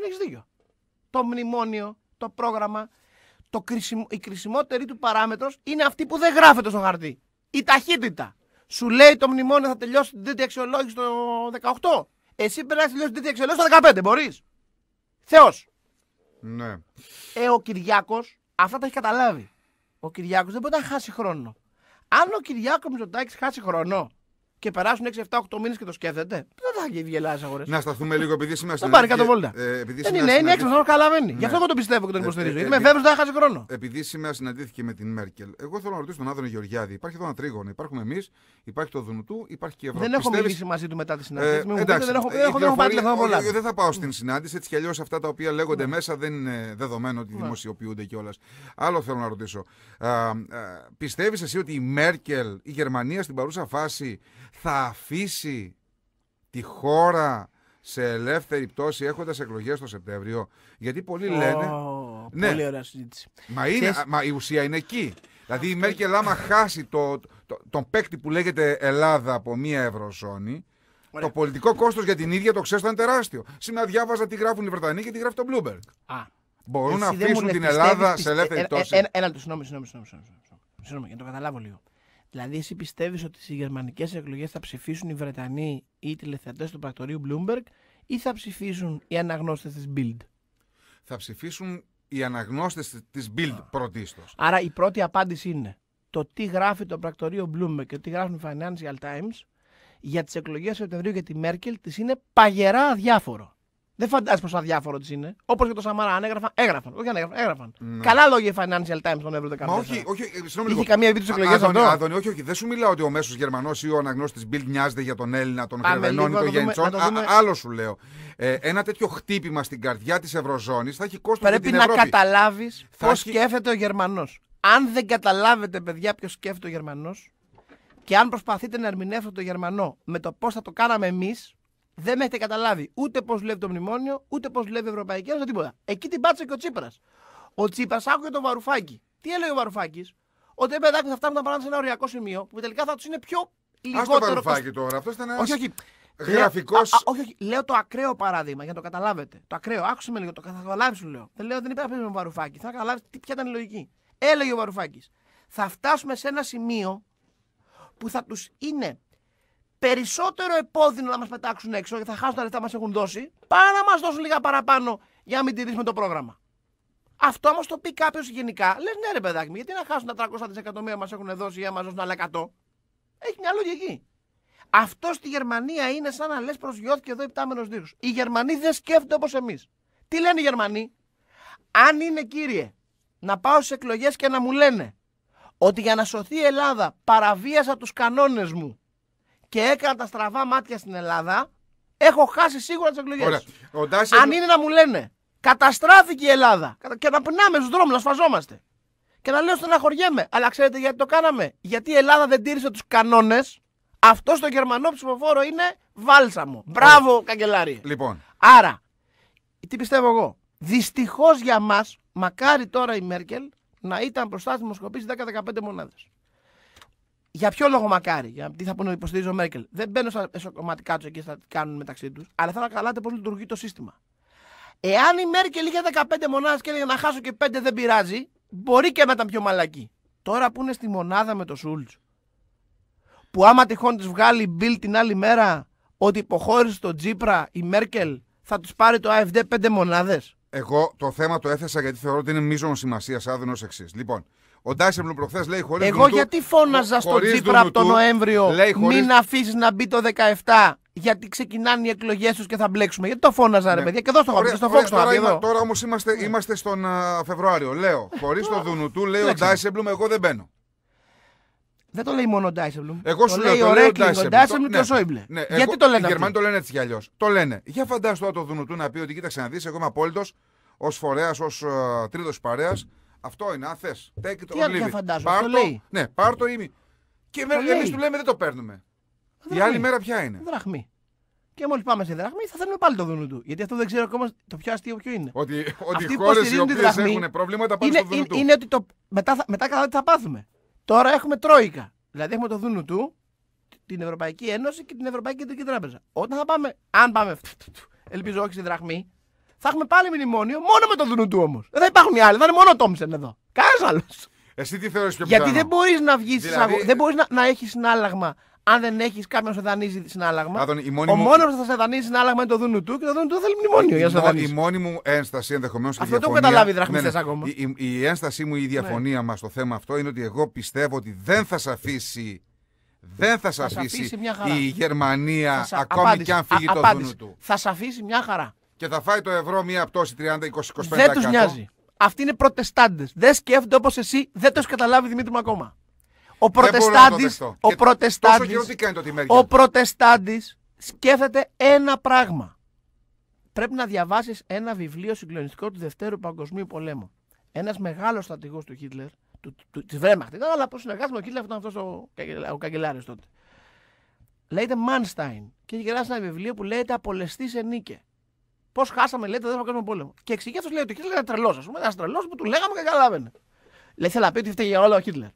Δεν έχει δίκιο. Το μνημόνιο, το πρόγραμμα, το κρισιμο, η κρισιμότερη του παράμετρος είναι αυτή που δεν γράφεται στο χαρτί. Η ταχύτητα. Σου λέει το μνημόνιο θα τελειώσει την τρίτη αξιολόγηση το 18. Εσύ πρέπει να τελειώσει την τρίτη αξιολόγηση το 15. Μπορείς. Θεός. Ναι. Ε, ο Κυριάκος αυτά τα έχει καταλάβει. Ο Κυριάκος δεν μπορεί να χάσει χρόνο. Αν ο Κυριάκος Μητσοτάκης χάσει χρόνο και περάσουν 6-7-8 μήνες και το σκέφτεται, αγορές. Να σταθούμε λίγο επειδή σήμερα στην. Ε, πάρει δεν είναι, είναι έξω, καταλαβαίνει. Γι' ναι. αυτό εγώ τον πιστεύω και τον ε, ε, υποστηρίζω. Είμαι βέβαιο δεν χάσει χρόνο. Επειδή σήμερα συναντήθηκε με την Μέρκελ, εγώ θέλω να ρωτήσω τον Άδωνο Γεωργιάδη. Υπάρχει εδώ ένα τρίγωνο. Υπάρχουμε εμείς, υπάρχει το Δουνουτού, υπάρχει και η Ευρώπη. Δεν έχω μιλήσει μαζί του μετά τη συνάντηση. Δεν έχω πάρει Δεν θα πάω στην συνάντηση. Έτσι κι αλλιώς αυτά τα οποία λέγονται ναι. μέσα δεν είναι δεδομένο ότι ναι. δημοσιοποιούνται κιόλας. Άλλο θέλω να ρωτήσω. Πιστεύεις εσύ ότι η Μέρκελ, η Γερμανία στην παρούσα φάση θα αφήσει τη χώρα σε ελεύθερη πτώση έχοντας εκλογές το Σεπτέμβριο. Γιατί πολλοί oh, λένε. Ναι, πολύ ωραία συζήτηση. Μα, είναι, μα η ουσία είναι εκεί. Δηλαδή η Μέρκελ άμα χάσει το, το, τον παίκτη που λέγεται Ελλάδα από μία Ευρωζώνη, Ωραία. το πολιτικό κόστος για την ίδια το ξέρεις ήταν τεράστιο. Σήμερα διάβαζα τι γράφουν οι Βρετανοί και τι γράφει το Bloomberg. Α. Μπορούν Εσύ να αφήσουν την Ελλάδα σε ελεύθερη πτώση. Ένα λεπτό, συγγνώμη, συγγνώμη, συγγνώμη. Συγγνώμη, για να το καταλάβω λίγο. Δηλαδή, εσύ πιστεύεις ότι στις γερμανικές εκλογές θα ψηφίσουν οι Βρετανοί ή οι τηλεθεατές του πρακτορείου Bloomberg ή θα ψηφίσουν οι αναγνώστες της Bild. Θα ψηφίσουν οι αναγνώστες της Bild πρωτίστως. Άρα, η πρώτη απάντηση είναι το τι γράφει το πρακτορείο Bloomberg και τι γράφουν οι Financial Times για τις εκλογές του Σεπτεμβρίου και τη Μέρκελ της είναι παγερά αδιάφορο. Δεν φαντάζεσαι πόσο αδιάφορο της είναι. Όπως και το Σαμάρα, αν έγραφαν. Έγραφαν. Όχι αν έγραφαν. Έγραφαν. Ναι. Καλά λόγια Financial Times τον Εύρωτο όχι, όχι. Συγγνώμη. Είχε καμία επίπτωση εκλογέ αυτό. Αδωνή, όχι, όχι. Δεν σου μιλάω ότι ο μέσος Γερμανός ή ο αναγνώστης Μπιλτ νοιάζεται για τον Έλληνα, τον Γερμανόν ή τον Γέντσον. Άλλο σου λέω. Ε, ένα τέτοιο χτύπημα στην καρδιά της Ευρωζώνης θα έχει κόστος Πρέπει να καταλάβει πώ σκέφτεται ο Γερμανός. Αν δεν καταλάβετε, παιδιά, ποιος σκέφτεται ο Γερμανός και αν προσπαθείτε να ερμηνεύσετε το Γερμανό με το πώς θα το κάναμε εμείς, δεν με έχετε καταλάβει ούτε πώς δουλεύει το μνημόνιο, ούτε πώς δουλεύει η Ευρωπαϊκή Ένωση, τίποτα. Εκεί την πάτσε και ο Τσίπρας. Ο Τσίπρας άκουγε τον Βαρουφάκη. Τι έλεγε ο Βαρουφάκης, Ότι δεν παιδάκι θα φτάνουν να πάνε σε ένα οριακό σημείο που τελικά θα τους είναι πιο λιγότερο. Ας το Βαρουφάκη τώρα, αυτός ήταν ένας. Όχι, όχι. Γραφικό. Όχι, όχι, λέω το ακραίο παράδειγμα για να το καταλάβετε. Το ακραίο, άκουσε με λίγο, το καταλάβει σου λέω. Δεν λέω δεν υπάρχει με Βαρουφάκη. Θα καταλάβεις ποια ήταν η λογική. Έλεγε ο Βαρουφάκης. Θα φτάσουμε σε ένα σημείο που θα τους είναι περισσότερο επώδυνο να μας πετάξουν έξω και θα χάσουν τα λεφτά μας έχουν δώσει, παρά να μας δώσουν λίγα παραπάνω για να μην τηρήσουμε το πρόγραμμα. Αυτό όμως το πει κάποιος γενικά, λες ναι, ρε παιδάκι γιατί να χάσουν τα 300 δισεκατομμύρια που μας έχουν δώσει για να μας δώσουν άλλα 100. Έχει μια λογική. Αυτό στη Γερμανία είναι σαν να λες προσγειώθηκε εδώ υπτάμενος δίχως. Οι Γερμανοί δεν σκέφτονται όπως εμείς. Τι λένε οι Γερμανοί, Αν είναι κύριε, να πάω στις εκλογές και να μου λένε ότι για να σωθεί η Ελλάδα παραβίασα τους κανόνες μου και έκανα τα στραβά μάτια στην Ελλάδα, έχω χάσει σίγουρα τις εκλογές. Αν είναι να μου λένε καταστράφηκε η Ελλάδα και να πεινάμε στους δρόμους, να σφαζόμαστε. Και να λέω στεναχωριέμαι. Αλλά ξέρετε γιατί το κάναμε. Γιατί η Ελλάδα δεν τήρησε τους κανόνες. Αυτό στο γερμανό ψηφοφόρο είναι βάλσαμο. Μπράβο, Ωραία. καγκελάρι. Λοιπόν. Άρα, τι πιστεύω εγώ. Δυστυχώς για μας, μακάρι τώρα η Μέρκελ να ήταν μπροστά στη δημοσκοπηση 10 10-15 μονάδες. Για ποιο λόγο μακάρι, για τι θα πούνε υποστηρίζω Μέρκελ. Δεν μπαίνω στα εσωκομματικά τους εκεί, στα κάνουν μεταξύ τους, αλλά θέλω να καλάτε πώς λειτουργεί το σύστημα. Εάν η Μέρκελ είχε 15 μονάδες και έλεγε να χάσω και 5 δεν πειράζει, μπορεί και να ήταν πιο μαλακή. Τώρα που είναι στη μονάδα με το Σούλτ, που άμα τυχόν της βγάλει Μπιλ την άλλη μέρα ότι υποχώρησε τον Τζίπρα η Μέρκελ, θα τους πάρει το AFD 5 μονάδες. Εγώ το θέμα το έθεσα γιατί θεωρώ ότι είναι μείζον σημασία ως εξής. Λοιπόν, ο Ντάισεμπλο προχθές λέει χωρίς Εγώ γιατί φώναζα στον Τσίπρα από τον Νοέμβριο λέει, χωρίς... μην αφήσεις να μπει το 17 γιατί ξεκινάνε οι εκλογές τους και θα μπλέξουμε. Γιατί το φώναζα, ρε ναι. παιδιά, και εδώ στο χώρο. στο Fox Τώρα, τώρα όμως είμαστε, είμαστε στον α, Φεβρουάριο. Λέω, ε, χωρίς το Δουνουτού, λέει ο Ντάισεμπλουμ, εγώ δεν μπαίνω. Δεν το λέει μόνο ο Ντάισεμπλουμ. Εγώ σου λέω, το λέει ο Ντάισεμπλουμ και ναι, ο Σόιμπλε. Ναι, γιατί το λένε. Οι Γερμανοί το λένε έτσι κι αλλιώς. Το λένε. Για φαντάσου τώρα το Δουνουτού να πει ότι κοίταξε να δεις, εγώ είμαι απόλυτος ως φορέας, ως τρίτος παρέας. Αυτό είναι, αν θε. Take το or leave το, λέει. ναι, πάρ το ή Και εμεί του λέμε δεν το παίρνουμε. Δραχμή. Η άλλη μέρα ποια είναι. Δραχμή. Και μόλις πάμε σε δραχμή, θα θέλουμε πάλι το δούνου του. Γιατί αυτό δεν ξέρω ακόμα το πιο αστείο ποιο είναι. Ότι, οι χώρες οι οποίε έχουν προβλήματα πάνε είναι, στο δούνου είναι, ότι το, μετά, θα, μετά θα πάθουμε. Τώρα έχουμε τρόικα. Δηλαδή έχουμε το δούνου του, την Ευρωπαϊκή Ένωση και την Ευρωπαϊκή Κεντρική Τράπεζα. Όταν θα πάμε, αν πάμε, ελπίζω όχι στη δραχμή, θα έχουμε πάλι μνημόνιο μόνο με το δουνού όμως. Δεν θα υπάρχουν οι άλλοι, θα είναι μόνο ο Τόμισεν εδώ. Κανένας άλλος. Εσύ τι θεωρείς πιο πιθανό. Γιατί δεν μπορείς να βγεις. Δηλαδή... Δεν μπορείς να, να έχεις συνάλλαγμα αν δεν έχεις κάποιον να σε δανείζει συνάλλαγμα. Άδων, ο μου... μόνος που θα σε δανείζει συνάλλαγμα είναι το δούνου του και το δούνου του θέλει μνημόνιο για να Η μόνη μου ένσταση ενδεχομένως. Αυτό διαφωνία... το έχω καταλάβει δραχμιστέ ναι, ναι. ακόμα. Η, η, η, ένστασή μου, η ναι. διαφωνία ναι. μας στο θέμα αυτό είναι ότι εγώ πιστεύω ότι δεν θα σε αφήσει. Δεν θα σε αφήσει, αφήσει η Γερμανία, ακόμη απάντηση. και αν φύγει Α, το απάντηση. του. Θα σε αφήσει μια χαρά και θα φάει το ευρώ μία πτώση 30-20-25%. Δεν τους νοιάζει. Αυτοί είναι προτεστάντες. Δεν σκέφτονται όπως εσύ, δεν το έχει καταλάβει Δημήτρη μου ακόμα. Ο προτεστάντη. Ο προτεστάντη. Ο προτεστάντης σκέφτεται ένα πράγμα. Πρέπει να διαβάσεις ένα βιβλίο συγκλονιστικό του Δευτέρου Παγκοσμίου Πολέμου. Ένας μεγάλος στρατηγός του Χίτλερ, τη Βρέμαχτ ήταν, αλλά πώς συνεργάζεται με τον Χίτλερ, ήταν αυτός ο, ο καγκελάριος τότε. Λέγεται Μάνσταϊν και έχει γράψει ένα βιβλίο που λέγεται Απολεστή σε νίκη. Πώς χάσαμε, λέτε, δεν θα κάνουμε πόλεμο. Και αυτός λέει ότι ο Χίτλερ ήταν τρελός, ας πούμε. Ένα τρελός που του λέγαμε και καταλάβαινε. Λέει, θέλει να πει ότι φταίει για όλα ο Χίτλερ.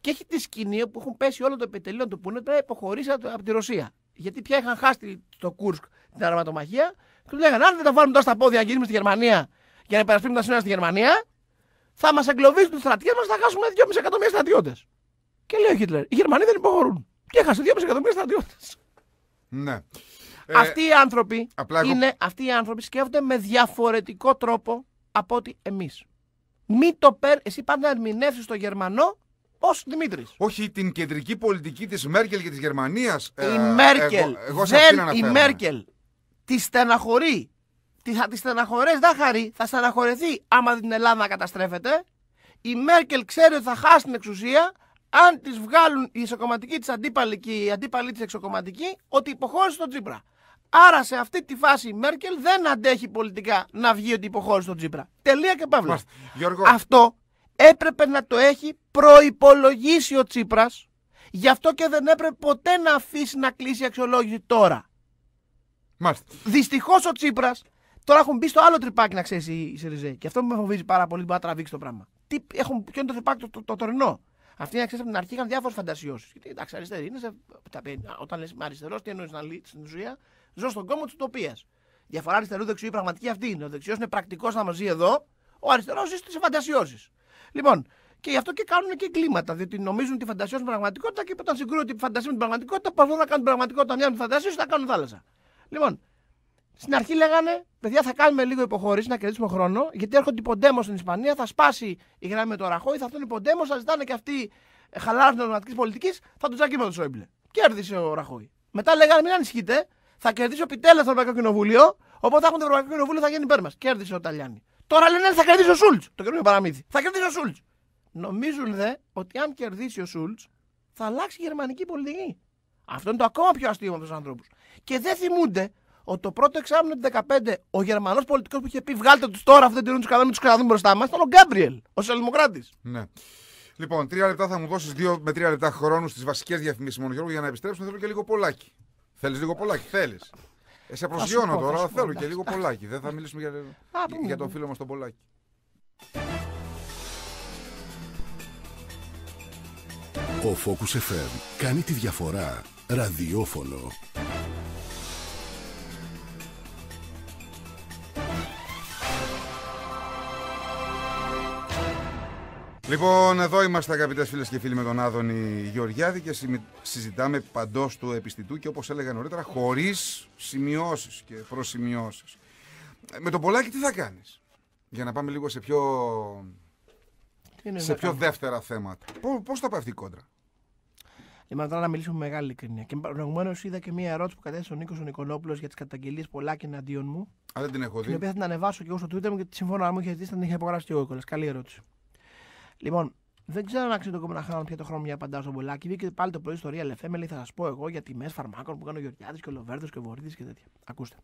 Και έχει τη σκηνή που έχουν πέσει όλο το επιτελείο του που είναι υποχωρήσει από τη Ρωσία. Γιατί πια είχαν χάσει το Κούρσκ την αρματομαχία και του λέγανε Αν δεν τα βάλουμε τώρα στα πόδια και στη Γερμανία για να υπερασπίσουμε τα σύνορα στη Γερμανία, θα μας εγκλωβίσουν τους στρατιέ μας, θα χάσουμε 2,5 εκατομμύρια στρατιώτες. Και λέει ο Χίτλερ: Οι Γερμανοί δεν υποχωρούν. Και έχασε 2,5 εκατομμύρια στρατιώτες. Ναι. Ε, αυτοί οι άνθρωποι είναι, αυτοί οι άνθρωποι σκέφτονται με διαφορετικό τρόπο από ότι εμεί. Μη το παίρνει. Εσύ πάντα ερμηνεύσει το Γερμανό ως Δημήτρης. Όχι την κεντρική πολιτική της Μέρκελ και της Γερμανίας. Η ε, Μέρκελ. Εγώ, εγώ δεν, η Μέρκελ τη στεναχωρεί. Τη, θα τη στεναχωρέσει, Θα στεναχωρεθεί άμα την Ελλάδα καταστρέφεται. Η Μέρκελ ξέρει ότι θα χάσει την εξουσία αν της βγάλουν οι εξοκομματικοί της αντίπαλοι και οι αντίπαλοι της εξοκομματικοί ότι υποχώρησε τον Τζίπρα. Άρα σε αυτή τη φάση η Μέρκελ δεν αντέχει πολιτικά να βγει ότι υποχώρησε τον Τσίπρα. Τελεία και παύλα. Αυτό έπρεπε να το έχει προπολογίσει ο Τσίπρας. Γι' αυτό και δεν έπρεπε ποτέ να αφήσει να κλείσει η αξιολόγηση τώρα. Μάλιστα. Δυστυχώς ο Τσίπρας τώρα έχουν μπει στο άλλο τρυπάκι να ξέρεις η Σεριζέη, Και αυτό που με φοβίζει πάρα πολύ μπορεί να τραβήξει το πράγμα. Τι, έχουν, ποιο είναι το τρυπάκι το, το, το τωρινό. Αυτοί να ξέρεις από την αρχή είχαν διάφορες φαντασιώσεις. Γιατί εντάξει, αριστερή είναι. Σε, τα, όταν λες αριστερός, τι εννοείς στην ουσία, Ζω στον κόμμα της Ουτοπίας. Διαφορά αριστερού-δεξιού, η πραγματική αυτή είναι. Ο δεξιός είναι πρακτικός να μας ζει εδώ, ο αριστερός ζει στις φαντασιώσεις. Λοιπόν, και γι' αυτό και κάνουν και κλίματα, διότι νομίζουν ότι φαντασία την πραγματικότητα και όταν συγκρούν ότι φαντασία την πραγματικότητα, προσπαθούν να κάνουν την πραγματικότητα μια με τη φαντασία, θα κάνουν θάλασσα. Λοιπόν, στην αρχή λέγανε, παιδιά, θα κάνουμε λίγο υποχώρηση να κερδίσουμε χρόνο, γιατί έρχονται οι ποντέμος στην Ισπανία, θα σπάσει η γραμμή με το θα έρθουν οι ποντέμος, θα ζητάνε και αυτοί ε, χαλάρωση της πολιτικής, θα τους τζακίμα το Σόιμπλε. Κέρδισε ο ραχώι. Μετά λέγανε, μην ανησυχείτε, θα κερδίσει ο Πιτέλα στο Ευρωπαϊκό Κοινοβούλιο. Οπότε θα έχουν το Ευρωπαϊκό Κοινοβούλιο, θα γίνει υπέρ μας. Κέρδισε ο Ταλιάνη. Τώρα λένε «Ναι, θα κερδίσει ο Σούλτ. Το καινούργιο παραμύθι. Θα κερδίσει ο Σούλτ. Νομίζουν δε ότι αν κερδίσει ο Σούλτ, θα αλλάξει η γερμανική πολιτική. Αυτό είναι το ακόμα πιο αστείο από τους ανθρώπους. Και δεν θυμούνται ότι το πρώτο εξάμεινο του 2015 ο Γερμανός πολιτικός που είχε πει Βγάλτε τους τώρα, αυτοί δεν τηρούν τους κανόνες, τους κρατούν μπροστά μας, ήταν ο Γκάμπριελ, ο Σελμοκράτη. Ναι. Λοιπόν, τρία λεπτά θα μου δώσεις δύο με τρία λεπτά χρόνου στις βασικές διαφημίσεις μόνο Γιώργο για να επιστρέψουμε. Θέλω και λίγο πολλάκι. Θέλεις λίγο πολλάκι. Θέλεις. Ε, σε προσγειώνω τώρα, αλλά θέλω και λίγο πολλάκι. Δεν θα μιλήσουμε για, για, για τον φίλο μας τον πολλάκι. Ο Focus FM κάνει τη διαφορά. Ραδιόφωνο. Λοιπόν, εδώ είμαστε αγαπητές φίλες και φίλοι με τον Άδωνη Γεωργιάδη και συζητάμε παντός του επιστητού και όπως έλεγα νωρίτερα, χωρίς σημειώσεις και προσημειώσεις. Ε, με τον Πολάκη τι θα κάνεις, Για να πάμε λίγο σε πιο. σε πιο δεύτερα θέματα. Πώς θα πάει αυτή η κόντρα. Λοιπόν, τώρα να μιλήσουμε με μεγάλη ειλικρίνεια. Και προηγουμένως είδα και μία ερώτηση που κατέθεσε ο Νίκος Νικολόπουλος για τις καταγγελίες Πολάκη εναντίον μου. Αλλά δεν την έχω δει. Την οποία θα την ανεβάσω και εγώ στο Twitter μου και τη συμφωνώ. μου είχες ζητήσει, την έχει υπογράψει και εγώ Καλή ερώτηση. Λοιπόν, δεν ξέρω αν αξίζει το κόμμα να χάνω πια το χρόνο μια παντά στο Πολάκη, Βγήκε πάλι το πρωί στο Real FM, λέει θα σας πω εγώ για τιμές φαρμάκων που κάνω Γεωργιάδης και ο Λοβέρδο και ο Βορύδη και τέτοια. Ακούστε.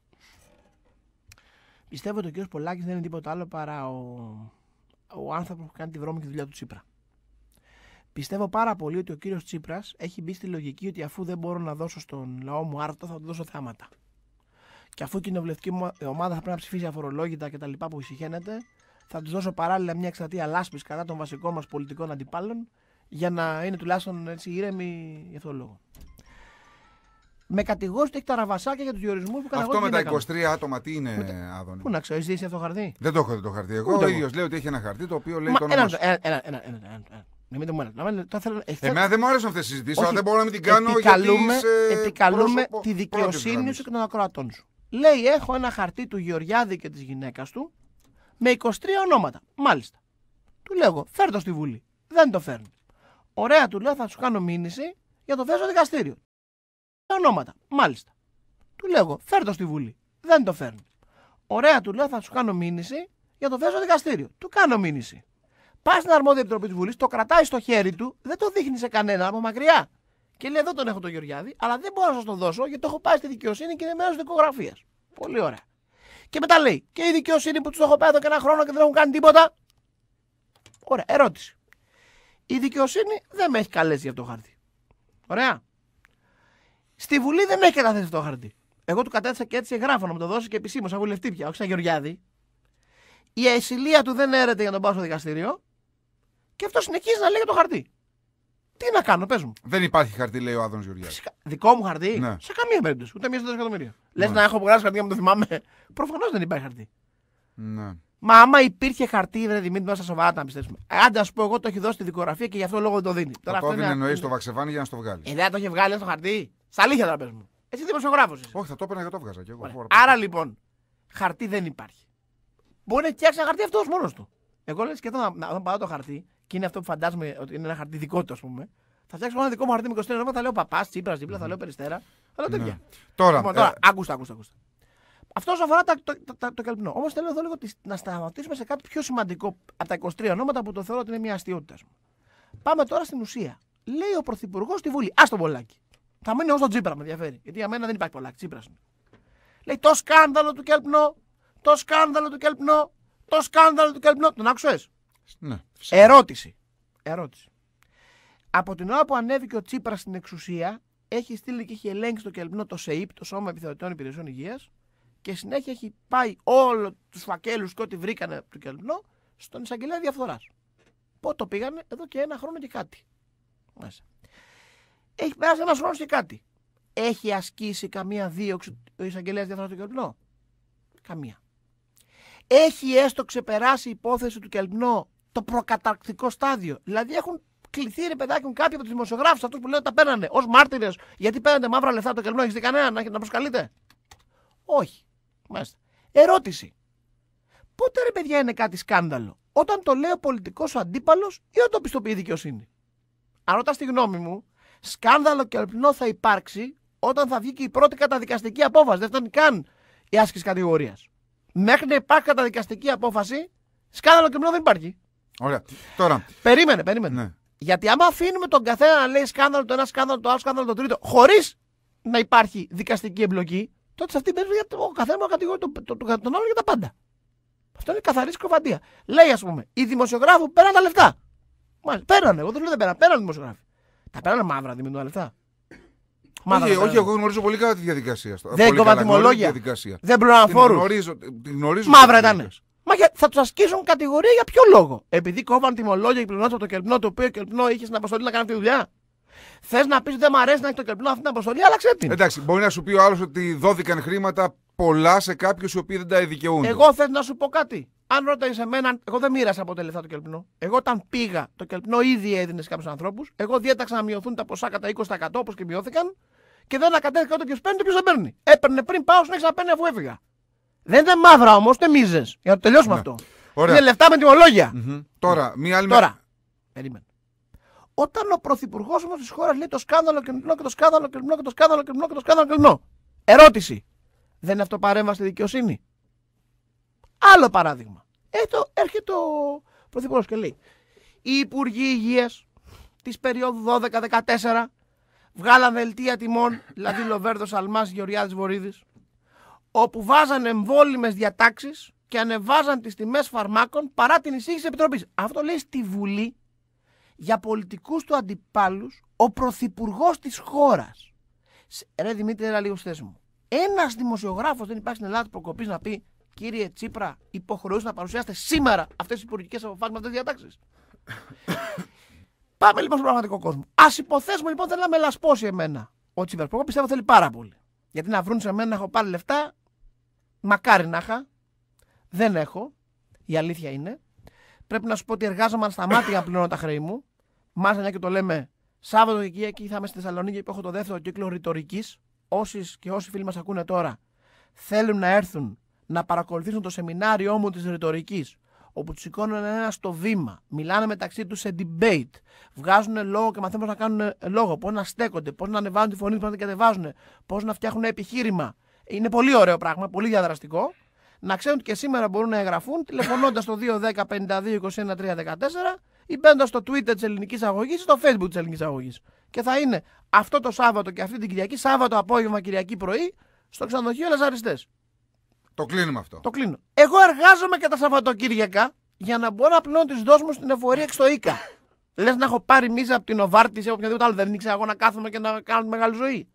Πιστεύω ότι ο κ. Πολάκης δεν είναι τίποτα άλλο παρά ο, ο άνθρωπος που κάνει τη βρώμικη δουλειά του Τσίπρα. Πιστεύω πάρα πολύ ότι ο κύριος Τσίπρας έχει μπει στη λογική ότι αφού δεν μπορώ να δώσω στον λαό μου άρθρο, θα του δώσω θέματα. Και αφού η κοινοβουλευτική ομάδα θα πρέπει να ψηφίσει αφορολόγητα κτλ. που θα τους δώσω παράλληλα μια εξαρτία λάσπης κατά των βασικών μας πολιτικών αντιπάλων για να είναι τουλάχιστον έτσι ήρεμοι για αυτόν τον λόγο. Με κατηγόρησε ότι έχει τα ραβασάκια για τους διορισμούς που Αυτό με τα 23 άτομα τι είναι, Ούτε. Άδωνη. Πού να ξέρω, εσύ αυτό το χαρτί. Δεν το έχω το χαρτί. Εγώ ο ίδιος λέω ότι έχει ένα χαρτί το οποίο λέει Μα, το όνομα. Ένα, ένα, ένα, ένα, Εμένα δεν μου άρεσαν αυτές τις συζητήσεις, αλλά δεν μπορώ να μην την κάνω επικαλούμε, γιατί επικαλούμε τη δικαιοσύνη σου και των ακροατών σου. Λέει: Έχω ένα χαρτί του Γεωργιάδη και της γυναίκας του με 23 ονόματα. Μάλιστα. Του λέω, φέρ το στη Βουλή. Δεν το φέρνω. Ωραία, του λέω, θα σου κάνω μήνυση για το φέσο δικαστήριο. Ονόματα. Μάλιστα. Του λέω, φέρ το στη Βουλή. Δεν το φέρνω. Ωραία, του λέω, θα σου κάνω μήνυση για το φέσο δικαστήριο. Του κάνω μήνυση. Πας στην αρμόδια επιτροπή της Βουλής, το κρατάει στο χέρι του, δεν το δείχνει σε κανένα από μακριά. Και λέει: Εδώ τον έχω το Γεωργιάδη, αλλά δεν μπορώ να σας το δώσω γιατί το έχω πάει στη δικαιοσύνη και είναι μέρο δικογραφίας. Πολύ ωραία. Και μετά λέει και η δικαιοσύνη που τους έχω πάει εδώ και ένα χρόνο και δεν έχουν κάνει τίποτα. Ωραία, ερώτηση. Η δικαιοσύνη δεν με έχει καλέσει για αυτό το χαρτί. Ωραία. Στη Βουλή δεν με έχει καταθέσει αυτό το χαρτί. Εγώ του κατέθεσα και έτσι εγγράφω να μου το δώσει και επισήμως, σαν βουλευτή πια, όχι σαν Γεωργιάδη. Η αισυλία του δεν έρεται για να τον πάω στο δικαστήριο. Και αυτό συνεχίζει να λέει για το χαρτί. Τι να κάνω, πες μου. Δεν υπάρχει χαρτί, λέει ο Άδων Γεωργιά. Δικό μου χαρτί. Ναι. Σε καμία περίπτωση. Ούτε μία στα Ναι. Λες να έχω βγάλει χαρτί να το θυμάμαι. Προφανώς δεν υπάρχει χαρτί. Ναι. Μα άμα υπήρχε χαρτί, ρε Δημήτρη, μέσα σοβαρά να πιστέψουμε. Ε, άντε, ας πω, εγώ το έχει δώσει τη δικογραφία και γι' αυτό λόγο δεν το δίνει. Αυτό Τώρα, το δίνει εννοεί το βαξεβάνι για να στο ε, βγάλει. Ε, το έχει βγάλει στο χαρτί. Στα αλήθεια τώρα πες μου. Εσύ δημοσιογράφος. Όχι, θα το έπαιρνα και το βγάζα και εγώ. Ωραία. Άρα λοιπόν, χαρτί δεν υπάρχει. Μπορεί να φτιάξει ένα χαρτί αυτός μόνος του. Εγώ λέω και εδώ να, να, να, πάω το χαρτί, και είναι αυτό που φαντάζομαι ότι είναι ένα χαρτί δικό του, ας πούμε. Θα φτιάξω ένα δικό μου χαρτί με 23 ονόματα, θα λέω παπά, τσίπρας, δίπλα, θα λέω περιστέρα. Θα λέω ναι. τέτοια. Ναι. Τώρα, λοιπόν, τώρα ε... άκουσα, άκουσα, ακούστα. Αυτό όσον αφορά το, το, το, το καλπνό. Όμως θέλω εδώ λίγο να σταματήσουμε σε κάτι πιο σημαντικό από τα 23 ονόματα που το θεωρώ ότι είναι μια αστείωτητα. Πάμε τώρα στην ουσία. Λέει ο Πρωθυπουργός στη Βουλή. Ας το πολλάκι. Θα μείνει όσο Τσίπρα, με ενδιαφέρει. Γιατί για μένα δεν υπάρχει πολλάκι. Τσίπρα. Λέει το σκάνδαλο του Κελπνό. Το σκάνδαλο του Κελπνό. Το σκάνδαλο του Κελπνό. Τον άκουσες. Ναι, Ερώτηση. Ερώτηση. Από την ώρα που ανέβηκε ο Τσίπρας στην εξουσία, έχει στείλει και έχει ελέγξει το κελπνό το ΣΕΙΠ, το Σώμα Επιθεωρητών Υπηρεσιών Υγείας, και συνέχεια έχει πάει όλο τους φακέλους και ό,τι βρήκανε από το κελπνό στον εισαγγελέα διαφθοράς. Πότε το πήγανε, εδώ και ένα χρόνο και κάτι. Μέσα. Έχει περάσει ένας χρόνος και κάτι. Έχει ασκήσει καμία δίωξη ο εισαγγελέας διαφθοράς του κελπνό. Καμία. Έχει έστω ξεπεράσει η υπόθεση του κελπνό το προκαταρκτικό στάδιο. Δηλαδή έχουν κληθεί ρε παιδάκι μου κάποιοι από τους δημοσιογράφους αυτούς που λένε ότι τα παίρνανε ως μάρτυρες. Γιατί πέρανε μαύρα λεφτά το κελμό, έχει δει κανένα να, να προσκαλείτε. Όχι. Μάλιστα. Ερώτηση. Πότε ρε παιδιά είναι κάτι σκάνδαλο, όταν το λέει ο πολιτικός σου αντίπαλος ή όταν το πιστοποιεί η δικαιοσύνη. Αν ρωτάς τη γνώμη μου, σκάνδαλο και αλπινό θα υπάρξει όταν θα βγει και η πρώτη καταδικαστική απόφαση. Δεν φτάνει καν η άσκηση κατηγορίας. Μέχρι να υπάρχει καταδικαστική απόφαση, σκάνδαλο και δεν υπάρχει. Ωραία. Τώρα. Περίμενε, περίμενε. Ναι. Γιατί άμα αφήνουμε τον καθένα να λέει σκάνδαλο το ένα, σκάνδαλο το άλλο, σκάνδαλο το τρίτο, χωρίς να υπάρχει δικαστική εμπλοκή, τότε σε αυτή την περίπτωση ο καθένα να κατηγορεί τον, τον, τον, άλλο για τα πάντα. Αυτό είναι καθαρή σκοφαντία. Λέει, ας πούμε, οι δημοσιογράφοι πέραν τα λεφτά. Μάλιστα, πέρανε, εγώ δεν λέω δεν πέρανε, πέραν δημοσιογράφοι. Τα πέρανε μαύρα δημιουργούν τα λεφτά. Μαύρα, όχι, όχι, εγώ γνωρίζω πολύ καλά τη διαδικασία. Δεν κομματιμολόγια. Δεν προαναφόρου. μαύρα ήταν για, θα τους ασκήσουν κατηγορία για ποιο λόγο. Επειδή κόβαν τιμολόγια και πληρώνονταν το κελπνό, το οποίο κελπνό είχες στην αποστολή να κάνεις τη δουλειά. Θες να πεις δεν μου αρέσει να έχει το κελπνό αυτή την αποστολή, αλλά τι. Εντάξει, μπορεί να σου πει ο άλλος ότι δόθηκαν χρήματα πολλά σε κάποιους οι οποίοι δεν τα ειδικαιούνται. Εγώ θες να σου πω κάτι. Αν ρώταγες μένα, εγώ δεν μοίρασα από τελευταία το κελπνό. Εγώ όταν πήγα, το κελπνό ήδη έδινες σε κάποιους ανθρώπους. Εγώ διέταξα να μειωθούν τα ποσά κατά 20% όπως και μειώθηκαν. Και δεν ανακατέθηκα το ποιος παίρνει, ποιος δεν παίρνει. Έπαιρνε πριν πάω, συνέχισα να παίρνει αφού έφυγα. Δεν ήταν μαύρα όμως, ούτε μίζες. Για να το τελειώσουμε ναι. αυτό. Ωραία. Είναι λεφτά με τιμολόγια. Τώρα, ναι. μία άλλη. Τώρα. Περίμενε. Όταν ο πρωθυπουργός όμως της χώρας λέει το σκάνδαλο κρυμνό και το σκάνδαλο κρυμνό και το σκάνδαλο κρυμνό και το σκάνδαλο κρυμνό. Ερώτηση. Δεν είναι αυτό παρέμβαση στη δικαιοσύνη. Άλλο παράδειγμα. Έτω, ε, έρχεται ο πρωθυπουργός και λέει. Οι υπουργοί υγείας της περίοδου 12-14 βγάλαν δελτία τιμών, δηλαδή Λοβέρδος Αλμάς Γεωργιάδης Βορύδης, όπου βάζανε εμβόλυμες διατάξεις και ανεβάζαν τις τιμές φαρμάκων παρά την εισήγηση Επιτροπής. Αυτό λέει στη Βουλή για πολιτικούς του αντιπάλους ο πρωθυπουργός της χώρας. Ρε Δημήτρη, έλα λίγο στη θέση μου. Ένας δημοσιογράφος δεν υπάρχει στην Ελλάδα προκοπής να πει κύριε Τσίπρα, υποχρεώσει να παρουσιάσετε σήμερα αυτές τις υπουργικές αποφάσεις με αυτές τις διατάξεις. Πάμε λοιπόν στον πραγματικό κόσμο. Ας υποθέσουμε λοιπόν θέλει να με εμένα ο Τσίπρας. Εγώ πιστεύω θέλει πάρα πολύ. Γιατί να βρουν σε μένα να έχω πάρει λεφτά Μακάρι να είχα. Δεν έχω. Η αλήθεια είναι. Πρέπει να σου πω ότι εργάζομαι στα μάτια να πληρώνω τα χρέη μου. Μάλιστα, μια και το λέμε, Σάββατο και εκεί θα είμαι στη Θεσσαλονίκη που έχω το δεύτερο κύκλο ρητορικής. Όσοι και όσοι φίλοι μας ακούνε τώρα θέλουν να έρθουν να παρακολουθήσουν το σεμινάριό μου της ρητορικής, όπου τους σηκώνουν ένα στο βήμα, μιλάνε μεταξύ τους σε debate, βγάζουν λόγο και μαθαίνουν πώς να κάνουν λόγο, πώς να στέκονται, πώς να ανεβάζουν τη φωνή, πώς να την κατεβάζουν, πώς να φτιάχνουν επιχείρημα, είναι πολύ ωραίο πράγμα, πολύ διαδραστικό. Να ξέρουν ότι και σήμερα μπορούν να εγγραφούν τηλεφωνώντας το 210-52-21-314 21 14 μπαίνοντας στο Twitter της ελληνικής αγωγής ή στο Facebook της ελληνικής αγωγής. Και θα είναι αυτό το Σάββατο και αυτή την Κυριακή, Σάββατο απόγευμα, Κυριακή πρωί, στο ξενοδοχείο Λαζαριστέ. Το κλείνουμε αυτό. Το κλείνω. Εγώ εργάζομαι και τα Σαββατοκύριακα για να μπορώ να πληρώνω τις δόσει μου στην εφορία και στο ΙΚΑ. Λες να έχω πάρει μίζα από την Οβάρτη ή άλλο. Δεν ήξερα εγώ να κάθομαι και να κάνω μεγάλη ζωή.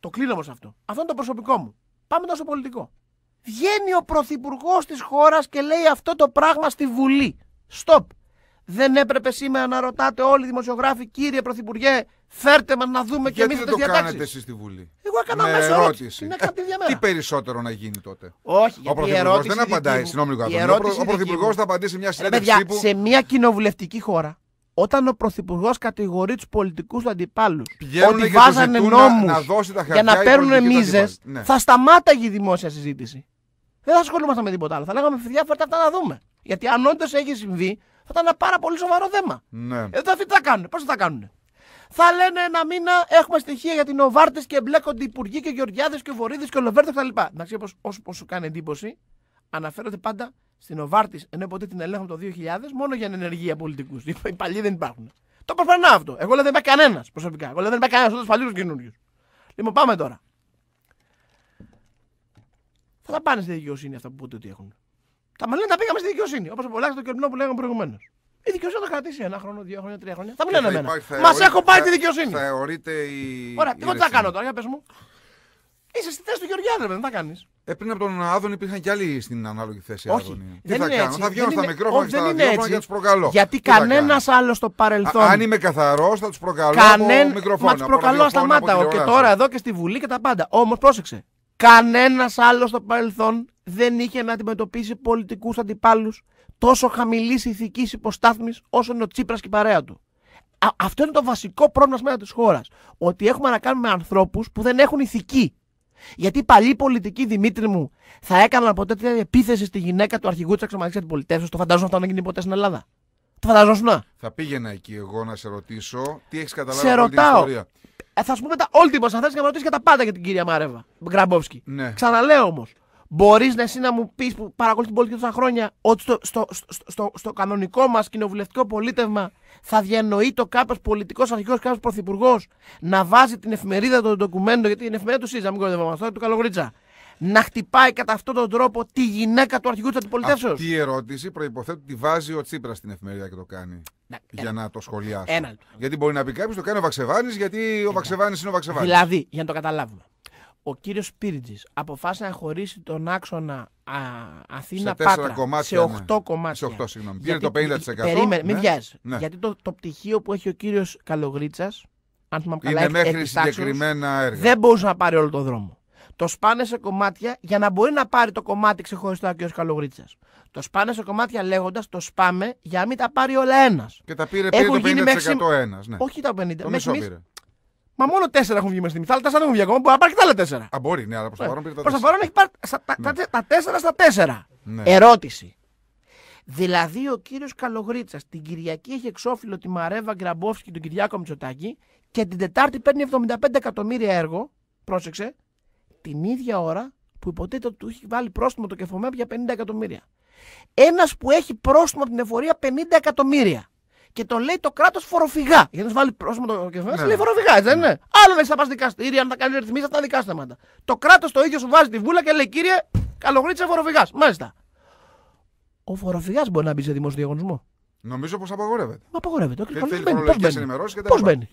Το κλείνω όμως αυτό. Αυτό είναι το προσωπικό μου. Πάμε τώρα στο πολιτικό. Βγαίνει ο πρωθυπουργός της χώρας και λέει αυτό το πράγμα στη Βουλή. Στοπ. Δεν έπρεπε σήμερα να ρωτάτε όλοι οι δημοσιογράφοι, κύριε Πρωθυπουργέ, φέρτε μα να δούμε και εμεί τι διατάξει. Γιατί κάνετε εσείς στη Βουλή. Εγώ έκανα μέσα μέσα ερώτηση. Είναι τι περισσότερο να γίνει τότε. Όχι, ο Πρωθυπουργό δεν απαντάει Συγγνώμη, Ο Πρωθυπουργό θα απαντήσει μια ε, συνέντευξη. Σε μια κοινοβουλευτική χώρα όταν ο Πρωθυπουργός κατηγορεί τους πολιτικούς του αντιπάλους ότι βάζανε νόμου για να παίρνουν μίζε, ναι. θα σταμάταγε η δημόσια συζήτηση. Δεν θα ασχολούμαστε με τίποτα άλλο. Θα λέγαμε φιδιά, φέρτε αυτά να δούμε. Γιατί αν όντως έχει συμβεί, θα ήταν ένα πάρα πολύ σοβαρό θέμα. Ναι. τα ε, τι θα κάνουν, πώς θα κάνουν. Θα λένε ένα μήνα έχουμε στοιχεία για την Οβάρτης και μπλέκονται υπουργοί και Γεωργιάδε και Βορύδης και τα κτλ. Να ξέρει σου κάνει εντύπωση, αναφέρονται πάντα στην Οβάρτης, ενώ ναι, ποτέ την ελέγχουν το 2000, μόνο για ενεργεία πολιτικούς. Οι παλιοί δεν υπάρχουν. Το προφανώ αυτό. Εγώ λέω δεν υπάρχει κανένας προσωπικά. Εγώ λέω δεν υπάρχει κανένα, ούτε του παλιούς καινούριους. Λοιπόν, πάμε τώρα. Θα τα πάνε στη δικαιοσύνη αυτά που ποτέ ότι έχουν. Τα μας λένε τα πήγαμε στη δικαιοσύνη. Όπως πολλά το κερμινό που λέγαμε προηγουμένως. Η δικαιοσύνη θα κρατήσει ένα χρόνο, δύο χρόνια, τρία χρόνια. Θα μου λένε εμένα. Μα έχω πάει τη δικαιοσύνη. Θεωρείται η. Ωραία, τι θα κάνω τώρα, για πες μου. Είσαι στη θέση του Γεωργιάδρου, δεν θα κάνεις. Ε, πριν από τον Άδων υπήρχαν κι άλλοι στην ανάλογη θέση. Όχι. Τι δεν θα είναι κάνω, έτσι. θα βγαίνω δεν στα είναι... μικρόφωνα στα και προκαλώ. Γιατί κανένας άλλος στο παρελθόν. Α, αν είμαι καθαρός, θα τους προκαλώ. Κανένα. Μα τους προκαλώ στα μάτα. Και τώρα εδώ και στη Βουλή και τα πάντα. Όμως πρόσεξε. Κανένας άλλος στο παρελθόν δεν είχε να αντιμετωπίσει πολιτικούς αντιπάλους τόσο χαμηλής ηθικής υποστάθμης όσο είναι ο Τσίπρας και η παρέα του. Α, αυτό είναι το βασικό πρόβλημα σήμερα της χώρας. Ότι έχουμε να κάνουμε με ανθρώπους που δεν έχουν ηθική. Γιατί παλιοί πολιτικοί Δημήτρη μου θα έκαναν ποτέ τέτοια επίθεση στη γυναίκα του αρχηγού της αξιωματική αντιπολιτεύση. Το φαντάζομαι αυτό να γίνει ποτέ στην Ελλάδα. Το να. Θα πήγαινα εκεί εγώ να σε ρωτήσω τι έχεις καταλάβει σε από την ιστορία. Ε, θα σου πούμε τα όλτι μα. Θα θες να να ρωτήσει για τα πάντα για την κυρία Μάρεβα Γκραμπόφσκι. Ναι. Ξαναλέω όμως. Μπορείς να εσύ να μου πεις που παρακολουθείς την πολιτική τόσα χρόνια ότι στο, στο, στο, στο κανονικό μας κοινοβουλευτικό πολίτευμα θα διανοεί το κάποιο πολιτικός αρχηγός, κάποιο πρωθυπουργός να βάζει την εφημερίδα των ντοκουμέντο, γιατί είναι εφημερίδα του ΣΥΖΑ, μην κορδευόμαστε, του Καλογρίτσα. Να χτυπάει κατά αυτόν τον τρόπο τη γυναίκα του αρχηγού της αντιπολιτεύσεως. Αυτή η ερώτηση προποθέτει ότι βάζει ο Τσίπρας στην εφημερίδα και το κάνει. Να, για ένα, να το σχολιάσει. Γιατί μπορεί να πει κάποιος το κάνει ο Βαξεβάνης, γιατί ο Βαξεβάνης είναι ο Βαξεβάνης. Δηλαδή, για να το καταλάβουμε ο κύριος Πύριτζης αποφάσισε να χωρίσει τον άξονα Αθήνα-Πάτρα σε 8 ναι. κομμάτια. Σε 8, ναι. συγγνώμη. Πήρε το 50%. Περίμενε, μην ναι, βιάζει. Ναι. Γιατί το, το πτυχίο που έχει ο κύριος Καλογρίτσας, αν θυμάμαι καλά, είναι μέχρι συγκεκριμένα έργα. Δεν μπορούσε να πάρει όλο τον δρόμο. Το σπάνε σε κομμάτια για να μπορεί να πάρει το κομμάτι ξεχωριστά ο κ. Καλογρίτσας. Το σπάνε σε κομμάτια λέγοντας το σπάμε για να μην τα πάρει όλα ένας. Και τα πήρε πριν το 50% ένας. Ναι. Όχι τα 50%. Το μισό πήρε. Μα μόνο τέσσερα έχουν βγει μέσα στη μυθάλα. Τέσσερα έχουν βγει ακόμα. Μπορεί να υπάρχει και άλλα τέσσερα. Α, μπορεί, ναι, αλλά προς το παρόν πήρε τα τέσσερα. Προ παρόν έχει πάρει ναι. τα, τα, τέσσερα στα τέσσερα. Ναι. Ερώτηση. Δηλαδή ο κύριος Καλογρίτσας την Κυριακή έχει εξώφυλλο τη Μαρέβα Γκραμπόφσκι και τον Κυριάκο Μητσοτάκη και την Τετάρτη παίρνει 75 εκατομμύρια έργο. Πρόσεξε. Την ίδια ώρα που υποτίθεται ότι του έχει βάλει πρόστιμο το κεφωμέ για 50 εκατομμύρια. Ένας που έχει πρόστιμο από την εφορία 50 εκατομμύρια και το λέει το κράτος φοροφυγά. Για να σου βάλει πρόσωπο το κεφάλι, ναι. λέει ναι. φοροφυγά, έτσι δεν ναι. είναι. Άλλο δεν θα πα δικαστήρια, αν θα κάνεις ρυθμίσεις, αυτά δικά σταματά. Το κράτος το ίδιο σου βάζει τη βούλα και λέει κύριε, καλογρίτσα φοροφυγάς. Μάλιστα. Ο φοροφυγάς μπορεί να μπει σε δημόσιο διαγωνισμό. Νομίζω πως απαγορεύεται. Μα απαγορεύεται. Ε, πώς μπαίνει. Πώς μπαίνει.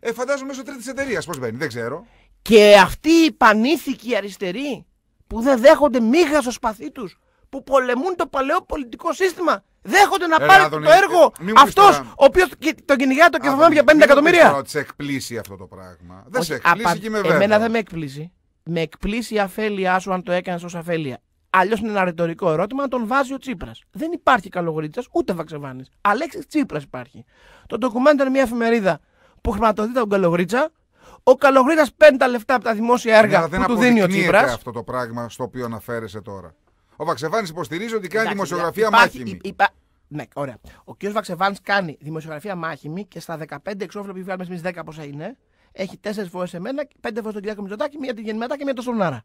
Ε, φαντάζομαι μέσω τρίτης εταιρείας πώς μπαίνει, δεν ξέρω. Και αυτοί οι πανήθικοι αριστεροί που δεν δέχονται μίγα στο σπαθί τους, που πολεμούν το παλαιό πολιτικό σύστημα δέχονται να πάρει το έργο ε, αυτό ο οποίος τον κυνηγιά το κεφαλαίο για 50 εκατομμύρια. Δεν σε εκπλήσει αυτό το πράγμα. Δεν σε εκπλήσει και με βέβαια. Εμένα δεν με εκπλήσει. Με εκπλήσει η αφέλειά σου αν το έκανες ως αφέλεια. Αλλιώς είναι ένα ρητορικό ερώτημα να τον βάζει ο Τσίπρας. Δεν υπάρχει καλογορίτσα ούτε βαξεβάνη. Αλέξης Τσίπρας υπάρχει. Το είναι μια εφημερίδα που χρηματοδοτεί τον Καλογρίτσα. Ο Καλογρίτσα παίρνει τα λεφτά από τα δημόσια έργα ναι, που του δίνει ο Τσίπρα. Δεν αυτό το πράγμα στο οποίο αναφέρεσαι τώρα. Ο Βαξεβάνης υποστηρίζει ότι κάνει δημοσιογραφία μάχημη. Υπά... Ναι, ωραία. Ο κ. Βαξεβάνης κάνει δημοσιογραφία μάχημη και στα 15 εξόφυλλα που βγάλουμε εμείς 10 πόσα είναι, έχει 4 φορέ εμένα, 5 φορέ τον κ. Μητσοτάκη, μία την γεννημένα και μία τον Σολνάρα.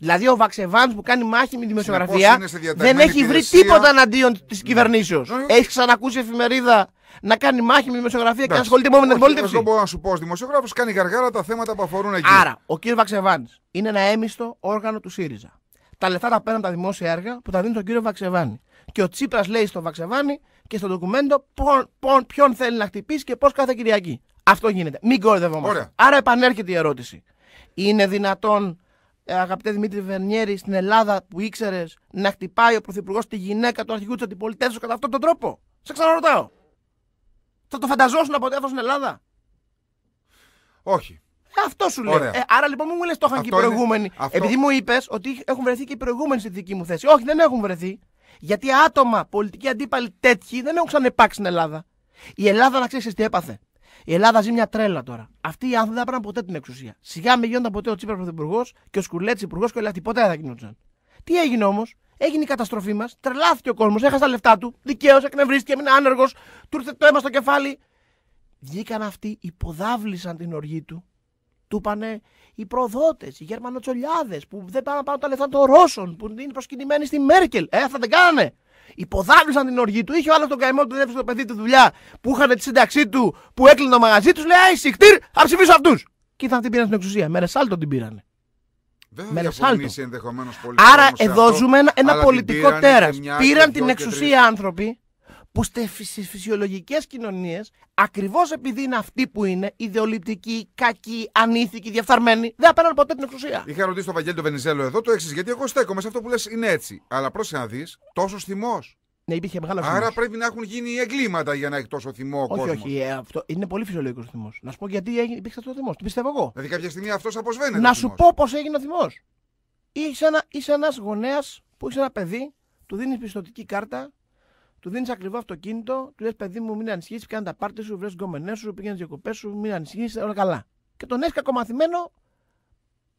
Δηλαδή ο Βαξεβάνης που κάνει μάχημη δημοσιογραφία δεν έχει βρει τίποτα εναντίον της ναι. κυβερνήσεως. Ναι. Έχει ξανακούσει εφημερίδα να κάνει μάχημη δημοσιογραφία και ασχολείται μόνο με την πολιτική. μπορώ να σου πω ως δημοσιογράφος κάνει γαργάρα τα θέματα που αφορούν εκεί. Άρα ο κ. Βαξεβάν είναι ένα έμιστο όργανο του ΣΥΡΙΖΑ τα λεφτά τα παίρνουν τα δημόσια έργα που τα δίνουν τον κύριο Βαξεβάνη. Και ο Τσίπρας λέει στον Βαξεβάνη και στο ντοκουμέντο πον, ποιον θέλει να χτυπήσει και πώς κάθε Κυριακή. Αυτό γίνεται. Μην κορδευόμαστε. Άρα επανέρχεται η ερώτηση. Είναι δυνατόν, ε, αγαπητέ Δημήτρη Βερνιέρη, στην Ελλάδα που ήξερες να χτυπάει ο Πρωθυπουργός τη γυναίκα του αρχηγού της αντιπολιτεύσεως κατά αυτόν τον τρόπο. Σε ξαναρωτάω. Θα το φανταζόσουν ποτέ αυτό στην Ελλάδα. Όχι. Ε, αυτό σου λέω. Ε, άρα λοιπόν μου λες το είχαν και οι προηγούμενοι. Είναι... Επειδή μου είπες ότι έχουν βρεθεί και οι προηγούμενοι στη δική μου θέση. Όχι, δεν έχουν βρεθεί. Γιατί άτομα, πολιτικοί αντίπαλοι τέτοιοι δεν έχουν ξανεπάξει στην Ελλάδα. Η Ελλάδα, να ξέρεις τι έπαθε. Η Ελλάδα ζει μια τρέλα τώρα. Αυτοί οι άνθρωποι δεν έπαιρναν ποτέ την εξουσία. Σιγά με γίνονταν ποτέ ο Τσίπρας πρωθυπουργός και ο Σκουλέτ υπουργός και ο Ποτέ δεν θα Τι έγινε όμως, έγινε η καταστροφή μας, τρελάθηκε ο κόσμος, έχασε τα λεφτά του, δικαίως εκνευρίστηκε, έμεινε άνεργος, του ήρθε το αίμα στο κεφάλι. Βγήκαν αυτοί, υποδάβλησαν την οργή του του είπανε οι προδότες, οι Γερμανοτσολιάδες που δεν πάνε να πάρουν τα λεφτά των Ρώσων που είναι προσκυνημένοι στη Μέρκελ. Ε, θα την κάνανε. Υποδάβλησαν την οργή του. Είχε ο άλλος τον καημό του, δεν το παιδί του δουλειά που είχαν τη σύνταξή του που έκλεινε το μαγαζί τους. Λέει Άι, συχτήρ, θα ψηφίσω αυτούς. Και ήταν την πήραν στην εξουσία. Με ρεσάλτο την πήρανε. Δεν θα Άρα εδώ ζούμε ένα, ένα πολιτικό τέρα. Πήραν την εξουσία άνθρωποι που στι φυσιολογικές κοινωνίες, ακριβώς επειδή είναι αυτοί που είναι, ιδεολειπτικοί, κακοί, ανήθικοι, διαφθαρμένοι, δεν απέναν ποτέ την εξουσία. Είχα ρωτήσει τον Βαγγέλη τον Βενιζέλο εδώ το εξή, γιατί εγώ στέκομαι σε αυτό που λες είναι έτσι. Αλλά πρόσεχε να δεις, τόσο θυμός. Ναι, υπήρχε μεγάλος θυμό. Άρα πρέπει να έχουν γίνει εγκλήματα για να έχει τόσο θυμό ο κόσμο. Όχι, όχι. Ε, αυτό είναι πολύ φυσιολογικός θυμός. Να σου πω γιατί υπήρχε αυτό ο θυμός. Το πιστεύω εγώ. Δηλαδή κάποια στιγμή αυτός αποσβαίνεται. Να σου πω πώς έγινε ο θυμός. Είσαι ένα γονέας που είσαι ένα παιδί, του δίνεις πιστοτική κάρτα του δίνεις ακριβό αυτοκίνητο, του λες παιδί μου, μην ανησυχείς, κάνε τα πάρτι σου, βρει γκόμενέ σου, πήγαινες διακοπές σου, μην ανησυχείς, όλα καλά. Και τον έχει κακομαθημένο,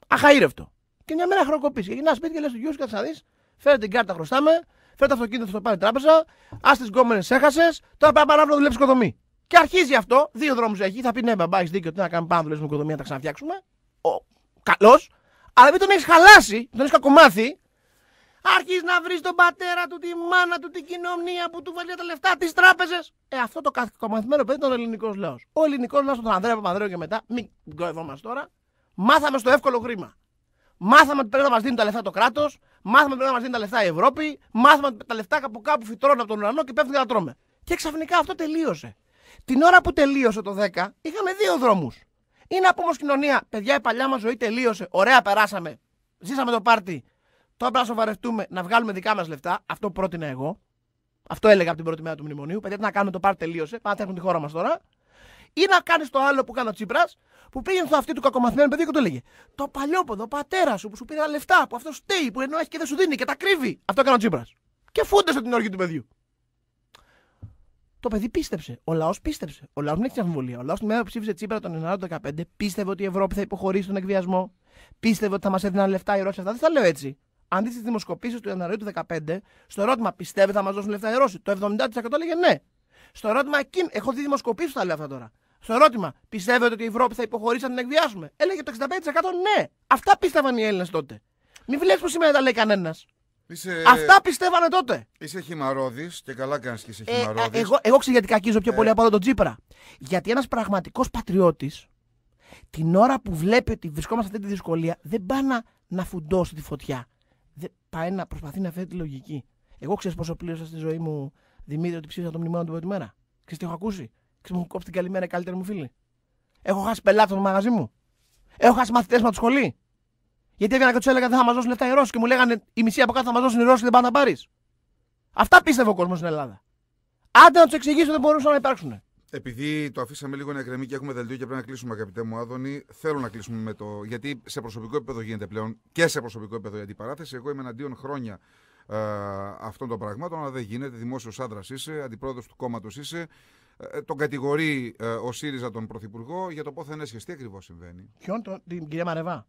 αχαήρευτο. Και μια μέρα χρονοκοπή. Και γυρνάς σπίτι και λες του γιου, κάτσε να δεις, φέρε την κάρτα, χρωστάμε, φέρε το αυτοκίνητο, θα το πάρει τράπεζα, ας τις γκόμενες έχασες, τώρα πάει πάνω να δουλέψει οικοδομή. Και αρχίζει αυτό, δύο δρόμους έχει, θα πει ναι, μπαμπά, έχεις δίκιο, τι να κάνουμε πάνω δουλέψουμε οικοδομή, να τα ξαναφτιάξουμε. Καλός, αλλά μην τον έχεις χαλάσει, τον έχεις κακομάθει, Άρχισε να βρεις τον πατέρα του, τη μάνα του, την κοινωνία που του βαλεί τα λεφτά, τις τράπεζες. Ε, αυτό το καθηκομαθημένο παιδί ήταν ο ελληνικός λαός. Ο ελληνικός λαός, τον Ανδρέα Παπανδρέο και μετά, μην γκοευόμαστε τώρα, μάθαμε στο εύκολο χρήμα. Μάθαμε ότι πρέπει να μας δίνουν τα λεφτά το κράτος, μάθαμε ότι πρέπει να μας δίνουν τα λεφτά η Ευρώπη, μάθαμε ότι τα λεφτά κάπου κάπου φυτρώνουν από τον ουρανό και πέφτουν και τα τρώμε. Και ξαφνικά αυτό τελείωσε. Την ώρα που τελείωσε το 10, είχαμε δύο δρόμους. Ή να πούμε ω κοινωνία, παιδιά, Είναι να πουμε κοινωνια παιδια η παλια μας ζωή τελείωσε, ωραία περάσαμε, ζήσαμε το πάρτι, Τώρα πρέπει να σοβαρευτούμε να βγάλουμε δικά μας λεφτά. Αυτό πρότεινα εγώ. Αυτό έλεγα από την πρώτη μέρα του μνημονίου. Παιδιά, να κάνουμε το πάρ τελείωσε. Πάμε να τη χώρα μας τώρα. Ή να κάνεις το άλλο που κάνει ο Τσίπρας, που πήγαινε στο αυτή του κακομαθημένου παιδί και το λέγε. Το παλιόποδο, ο πατέρας σου που σου πήρε τα λεφτά, που αυτός στέει, που ενώ έχει και δεν σου δίνει και τα κρύβει. Αυτό έκανε ο Τσίπρας. Και φούντεσαι την όργη του παιδιού. Το παιδί πίστεψε. Ο λαός πίστεψε. Ο λαός δεν έχει αμφιβολία. Ο λαός την μέρα που ψήφισε Τσίπρα τον Ιανουάριο του πίστευε ότι η Ευρώπη θα υποχωρήσει τον εκβιασμό. Πίστευε ότι θα μας έδιναν λεφτά οι Ρώσοι. Αυτά δεν θα λέω έτσι. Αν δείτε τις δημοσκοπήσεις του Ιανουαρίου του 2015, στο ερώτημα πιστεύετε θα μας δώσουν λεφτά οι Ρώσοι, το 70% έλεγε ναι. Στο ερώτημα εκείνη, έχω δει δημοσκοπήσεις που τα λέω αυτά τώρα. Στο ερώτημα, πιστεύετε ότι η Ευρώπη θα υποχωρήσει να την εκβιάσουμε, έλεγε το 65% ναι. Αυτά πίστευαν οι Έλληνες τότε. Μην βλέπει που σήμερα τα λέει κανένας. Αυτά πιστεύανε τότε. Είσαι χυμαρόδης και καλά κάνεις και είσαι ε, ε, χυμαρόδης. εγώ, εγώ ξέρω γιατί κακίζω πιο ε. πολύ από τον Τζίπρα. Γιατί ένας πραγματικός πατριώτης, την ώρα που βλέπει ότι βρισκόμαστε σε αυτή τη δυσκολία, δεν πάει να, να φουντώσει τη φωτιά πάει να προσπαθεί να φέρει τη λογική. Εγώ ξέρω πόσο πλήρωσα στη ζωή μου Δημήτρη ότι ψήφισα το μνημόνιο του πρώτη μέρα. Ξέρετε τι έχω ακούσει. Ξέρετε μου κόψει την καλή μέρα καλύτερη μου φίλη. Έχω χάσει πελάτες στο μαγαζί μου. Έχω χάσει μαθητές μου από το σχολή Γιατί έβγαινα και τους έλεγα δεν θα μας δώσουν λεφτά οι Ρώσοι και μου λέγανε η μισή από κάτω θα μας δώσουν οι Ρώσοι δεν πάνε να πάρεις. Αυτά πίστευε ο κόσμος στην Ελλάδα. Άντε να τους εξηγήσω δεν μπορούσαν να υπάρξουν. Επειδή το αφήσαμε λίγο να εκκρεμεί και έχουμε δελτίο και πρέπει να κλείσουμε, αγαπητέ μου Άδωνη, θέλω να κλείσουμε με το. Γιατί σε προσωπικό επίπεδο γίνεται πλέον και σε προσωπικό επίπεδο η αντιπαράθεση. Εγώ είμαι εναντίον χρόνια ε, αυτών των πραγμάτων, αλλά δεν γίνεται. Δημόσιος άντρας είσαι, αντιπρόεδρος του κόμματος είσαι. Ε, τον κατηγορεί ε, ο ΣΥΡΙΖΑ τον Πρωθυπουργό για το είναι Τι ακριβώς συμβαίνει. Ποιον, τον, την κυρία Μαρεβά.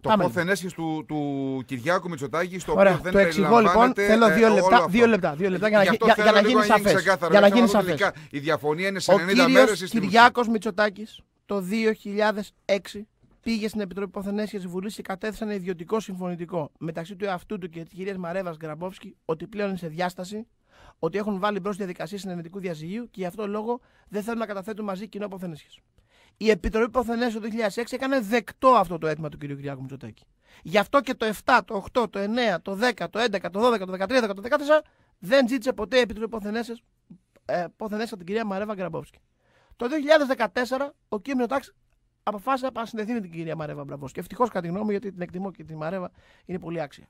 Το Πάμε. πόθεν λοιπόν. έσχες του, του Κυριάκου Μητσοτάκη, στο Ωραία, οποίο δεν το εξηγώ λοιπόν. Θέλω ε, δύο λεπτά, δύο λεπτά, δύο λεπτά για, για, για, να γίνει σαφέ. Για να γίνει σαφέ. Η διαφωνία είναι σε 90 μέρε. Ο Κυριάκος Μητσοτάκης το 2006 πήγε στην Επιτροπή Ποθενέσια τη Βουλής και κατέθεσαν ιδιωτικό συμφωνητικό μεταξύ του εαυτού του και της κυρίας Μαρέβας Γκραμπόφσκι ότι πλέον είναι σε διάσταση, ότι έχουν βάλει μπρος διαδικασία συνενετικού διαζυγίου και γι' αυτό λόγο δεν θέλουν να καταθέτουν μαζί κοινό Ποθενέσια η Επιτροπή Προθενέσεων του 2006 έκανε δεκτό αυτό το αίτημα του κ. Κυριάκου Μητσοτάκη. Γι' αυτό και το 7, το 8, το 9, το 10, το 11, το 12, το 13, το 14 δεν ζήτησε ποτέ η Επιτροπή Προθενέσεων ε, από την κυρία Μαρέβα Γκραμπόφσκη. Το 2014 ο κ. Μητσοτάκης αποφάσισε να πανσυνδεθεί με την κυρία Μαρέβα Γκραμπόφσκη. Ευτυχώς κατά τη γνώμη γιατί την εκτιμώ και την Μαρέβα είναι πολύ άξια.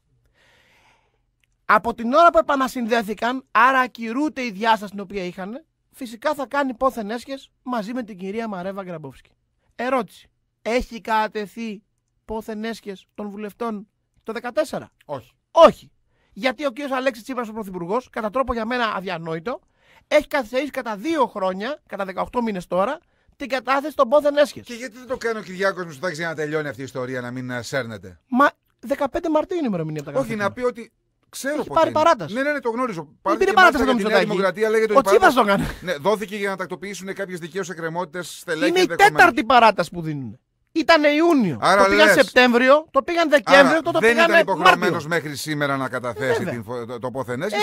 Από την ώρα που επανασυνδέθηκαν, άρα ακυρούται η διάσταση την οποία είχαν, φυσικά θα κάνει πόθεν έσχες μαζί με την κυρία Μαρέβα Γκραμπόφσκι. Ερώτηση. Έχει κατεθεί πόθεν έσχες των βουλευτών το 2014. Όχι. Όχι. Γιατί ο κ. Αλέξης Τσίπρας, ο Πρωθυπουργός, κατά τρόπο για μένα αδιανόητο, έχει καθυστερήσει κατά δύο χρόνια, κατά 18 μήνες τώρα, την κατάθεση των πόθεν έσχες. Και γιατί δεν το κάνει ο Κυριάκος Μητσοτάκης για να τελειώνει αυτή η ιστορία, να μην σέρνεται. Μα 15 Μαρτίου είναι η ημερομηνία από τα Όχι, να πει ότι Ξέρω Έχει πάρει παράταση. Ναι, ναι, ναι, το γνώριζω. Πάλι πήρε παράταση τον Μητσοτάκη. Δημοκρατία λέγεται ότι. Ο Τσίπρα το έκανε. Ναι, δόθηκε για να τακτοποιήσουν κάποιες δικαίω εκκρεμότητες στελέχη. Είναι η τέταρτη παράταση που δίνουν. Ήταν Ιούνιο. Άρα το πήγαν λες, Σεπτέμβριο, το πήγαν Δεκέμβριο, άρα, το, το πήγαν Μάρτιο. Δεν ήταν υποχρεωμένος μέχρι σήμερα να καταθέσει ε, την, το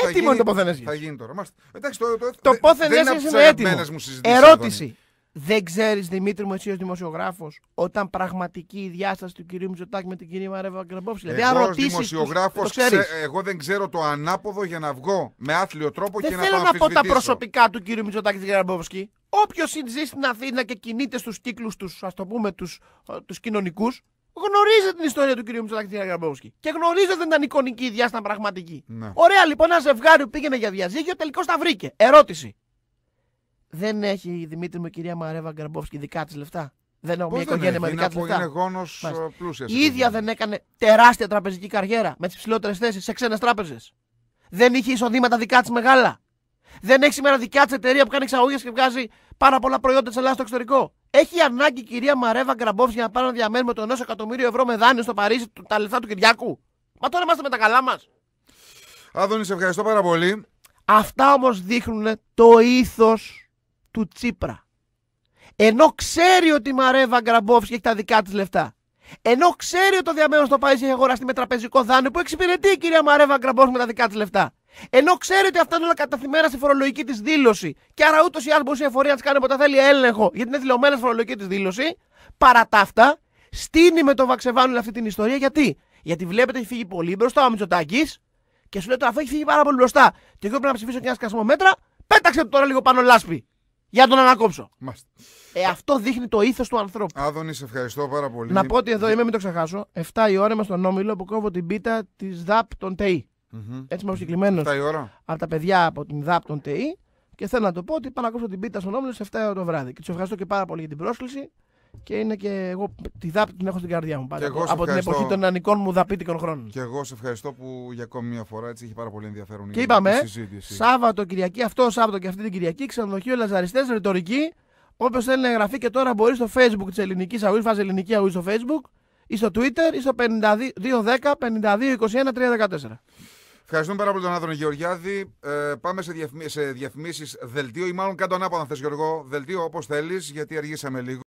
Έτοιμο είναι το Ποθενέσαι. Θα γίνει τώρα. το, το, είναι έτοιμο. Ερώτηση. Δεν ξέρεις, Δημήτρη μου, εσύ ως δημοσιογράφος, όταν πραγματική η διάσταση του κυρίου Μητσοτάκη με την κυρία Μαρέβα Γκραμπόψη. Δηλαδή, αν ρωτήσεις. δημοσιογράφος, εγώ δεν ξέρω το ανάποδο για να βγω με άθλιο τρόπο δεν και να πάω. Δεν θέλω να πω τα προσωπικά του κυρίου Μητσοτάκη και Γκραμπόψη. Όποιο ζει στην Αθήνα και κινείται στους κύκλους τους, ας το πούμε, τους κοινωνικού, γνωρίζει την ιστορία του κυρίου Μητσοτάκη και Γκραμπόφσκι. Και δεν ήταν εικονική διάσταση πραγματική. Ναι. Ωραία, λοιπόν, ένα ζευγάρι που πήγαινε για διαζύγιο, τελικώς τα βρήκε. Ερώτηση. Δεν έχει η Δημήτρη μου, η κυρία Μαρέβα Γκραμπόφσκι δικά της λεφτά. Δεν έχω μια οικογένεια με δικά της λεφτά. Είναι γόνος πλούσιας. Η ίδια δεν έκανε τεράστια τραπεζική καριέρα με τις ψηλότερες θέσεις σε ξένες τράπεζες. Δεν είχε εισοδήματα δικά της μεγάλα. Δεν έχει σήμερα δικιά της εταιρεία που κάνει εξαγωγές και βγάζει πάρα πολλά προϊόντα της Ελλάδας στο εξωτερικό. Έχει ανάγκη η κυρία Μαρέβα Γκραμπόφσκι να πάρει να διαμένει με το ενός εκατομμύριο ευρώ με δάνειο στο Παρίσι τα λεφτά του Κυριάκου. Μα τώρα είμαστε με τα καλά μας. Άδωνη, σε ευχαριστώ πάρα πολύ. Αυτά όμως δείχνουν το ήθος του Τσίπρα. Ενώ ξέρει ότι η Μαρέβα Γκραμπόφσκι έχει τα δικά της λεφτά. Ενώ ξέρει ότι το διαμέρο στο Παρίσι έχει αγοραστεί με τραπεζικό δάνειο που εξυπηρετεί η κυρία Μαρέβα Γκραμπόφσκι με τα δικά της λεφτά. Ενώ ξέρει ότι αυτά είναι όλα καταθυμένα στη φορολογική της δήλωση. Και άρα ούτως ή άλλως μπορεί η εφορία να της κάνει όποτε θέλει έλεγχο, γιατί είναι δηλωμένη φορολογική της δήλωση. Παρά τα αυτά, στείνει με τον Βαξεβάνου αυτή την ιστορία γιατί. Γιατί βλέπετε έχει φύγει πολύ μπροστά ο Μητσοτάκης και σου λέει τώρα αφού έχει φύγει πάρα πολύ μπροστά και εγώ πρέπει να ψηφίσω και ένα σκασμό μέτρα, πέταξε το τώρα λίγο πάνω λάσπη για τον ανακόψω. Ε, αυτό δείχνει το ήθος του ανθρώπου. Άδωνη, σε ευχαριστώ πάρα πολύ. Να πω ότι εδώ είμαι, μην το ξεχάσω. 7 η ώρα είμαι στον όμιλο που κόβω την πίτα της ΔΑΠ των ΤΕΙ. mm συγκεκριμένο 7 είμαι ώρα. από τα παιδιά από την ΔΑΠ των ΤΕΙ. Και θέλω να το πω ότι πάω να κόψω την πίτα στον όμιλο σε 7 η ώρα το βράδυ. Και τους ευχαριστώ και πάρα πολύ για την πρόσκληση και είναι και εγώ τη δάπη την έχω στην καρδιά μου πάντα. από την εποχή των ανικών μου δαπίτικων χρόνων. Και εγώ σε ευχαριστώ που για ακόμη μια φορά έτσι είχε πάρα πολύ ενδιαφέρον και η είπαμε, συζήτηση. Σάββατο, Κυριακή, αυτό Σάββατο και αυτή την Κυριακή, ξενοδοχείο Λαζαριστές, ρητορική. Όποιος θέλει να εγγραφεί και τώρα μπορεί στο Facebook της Ελληνικής Αγωγής, φάζει Ελληνική Αγωγή στο Facebook ή στο Twitter ή στο 5210 21 Ευχαριστούμε πάρα πολύ τον Άδωνο Γεωργιάδη. Ε, πάμε σε, διαφημί, σε διαφημίσεις δελτίο ή μάλλον κάτω ανάποδα αν θες Δελτίο όπως θέλεις γιατί αργήσαμε λίγο.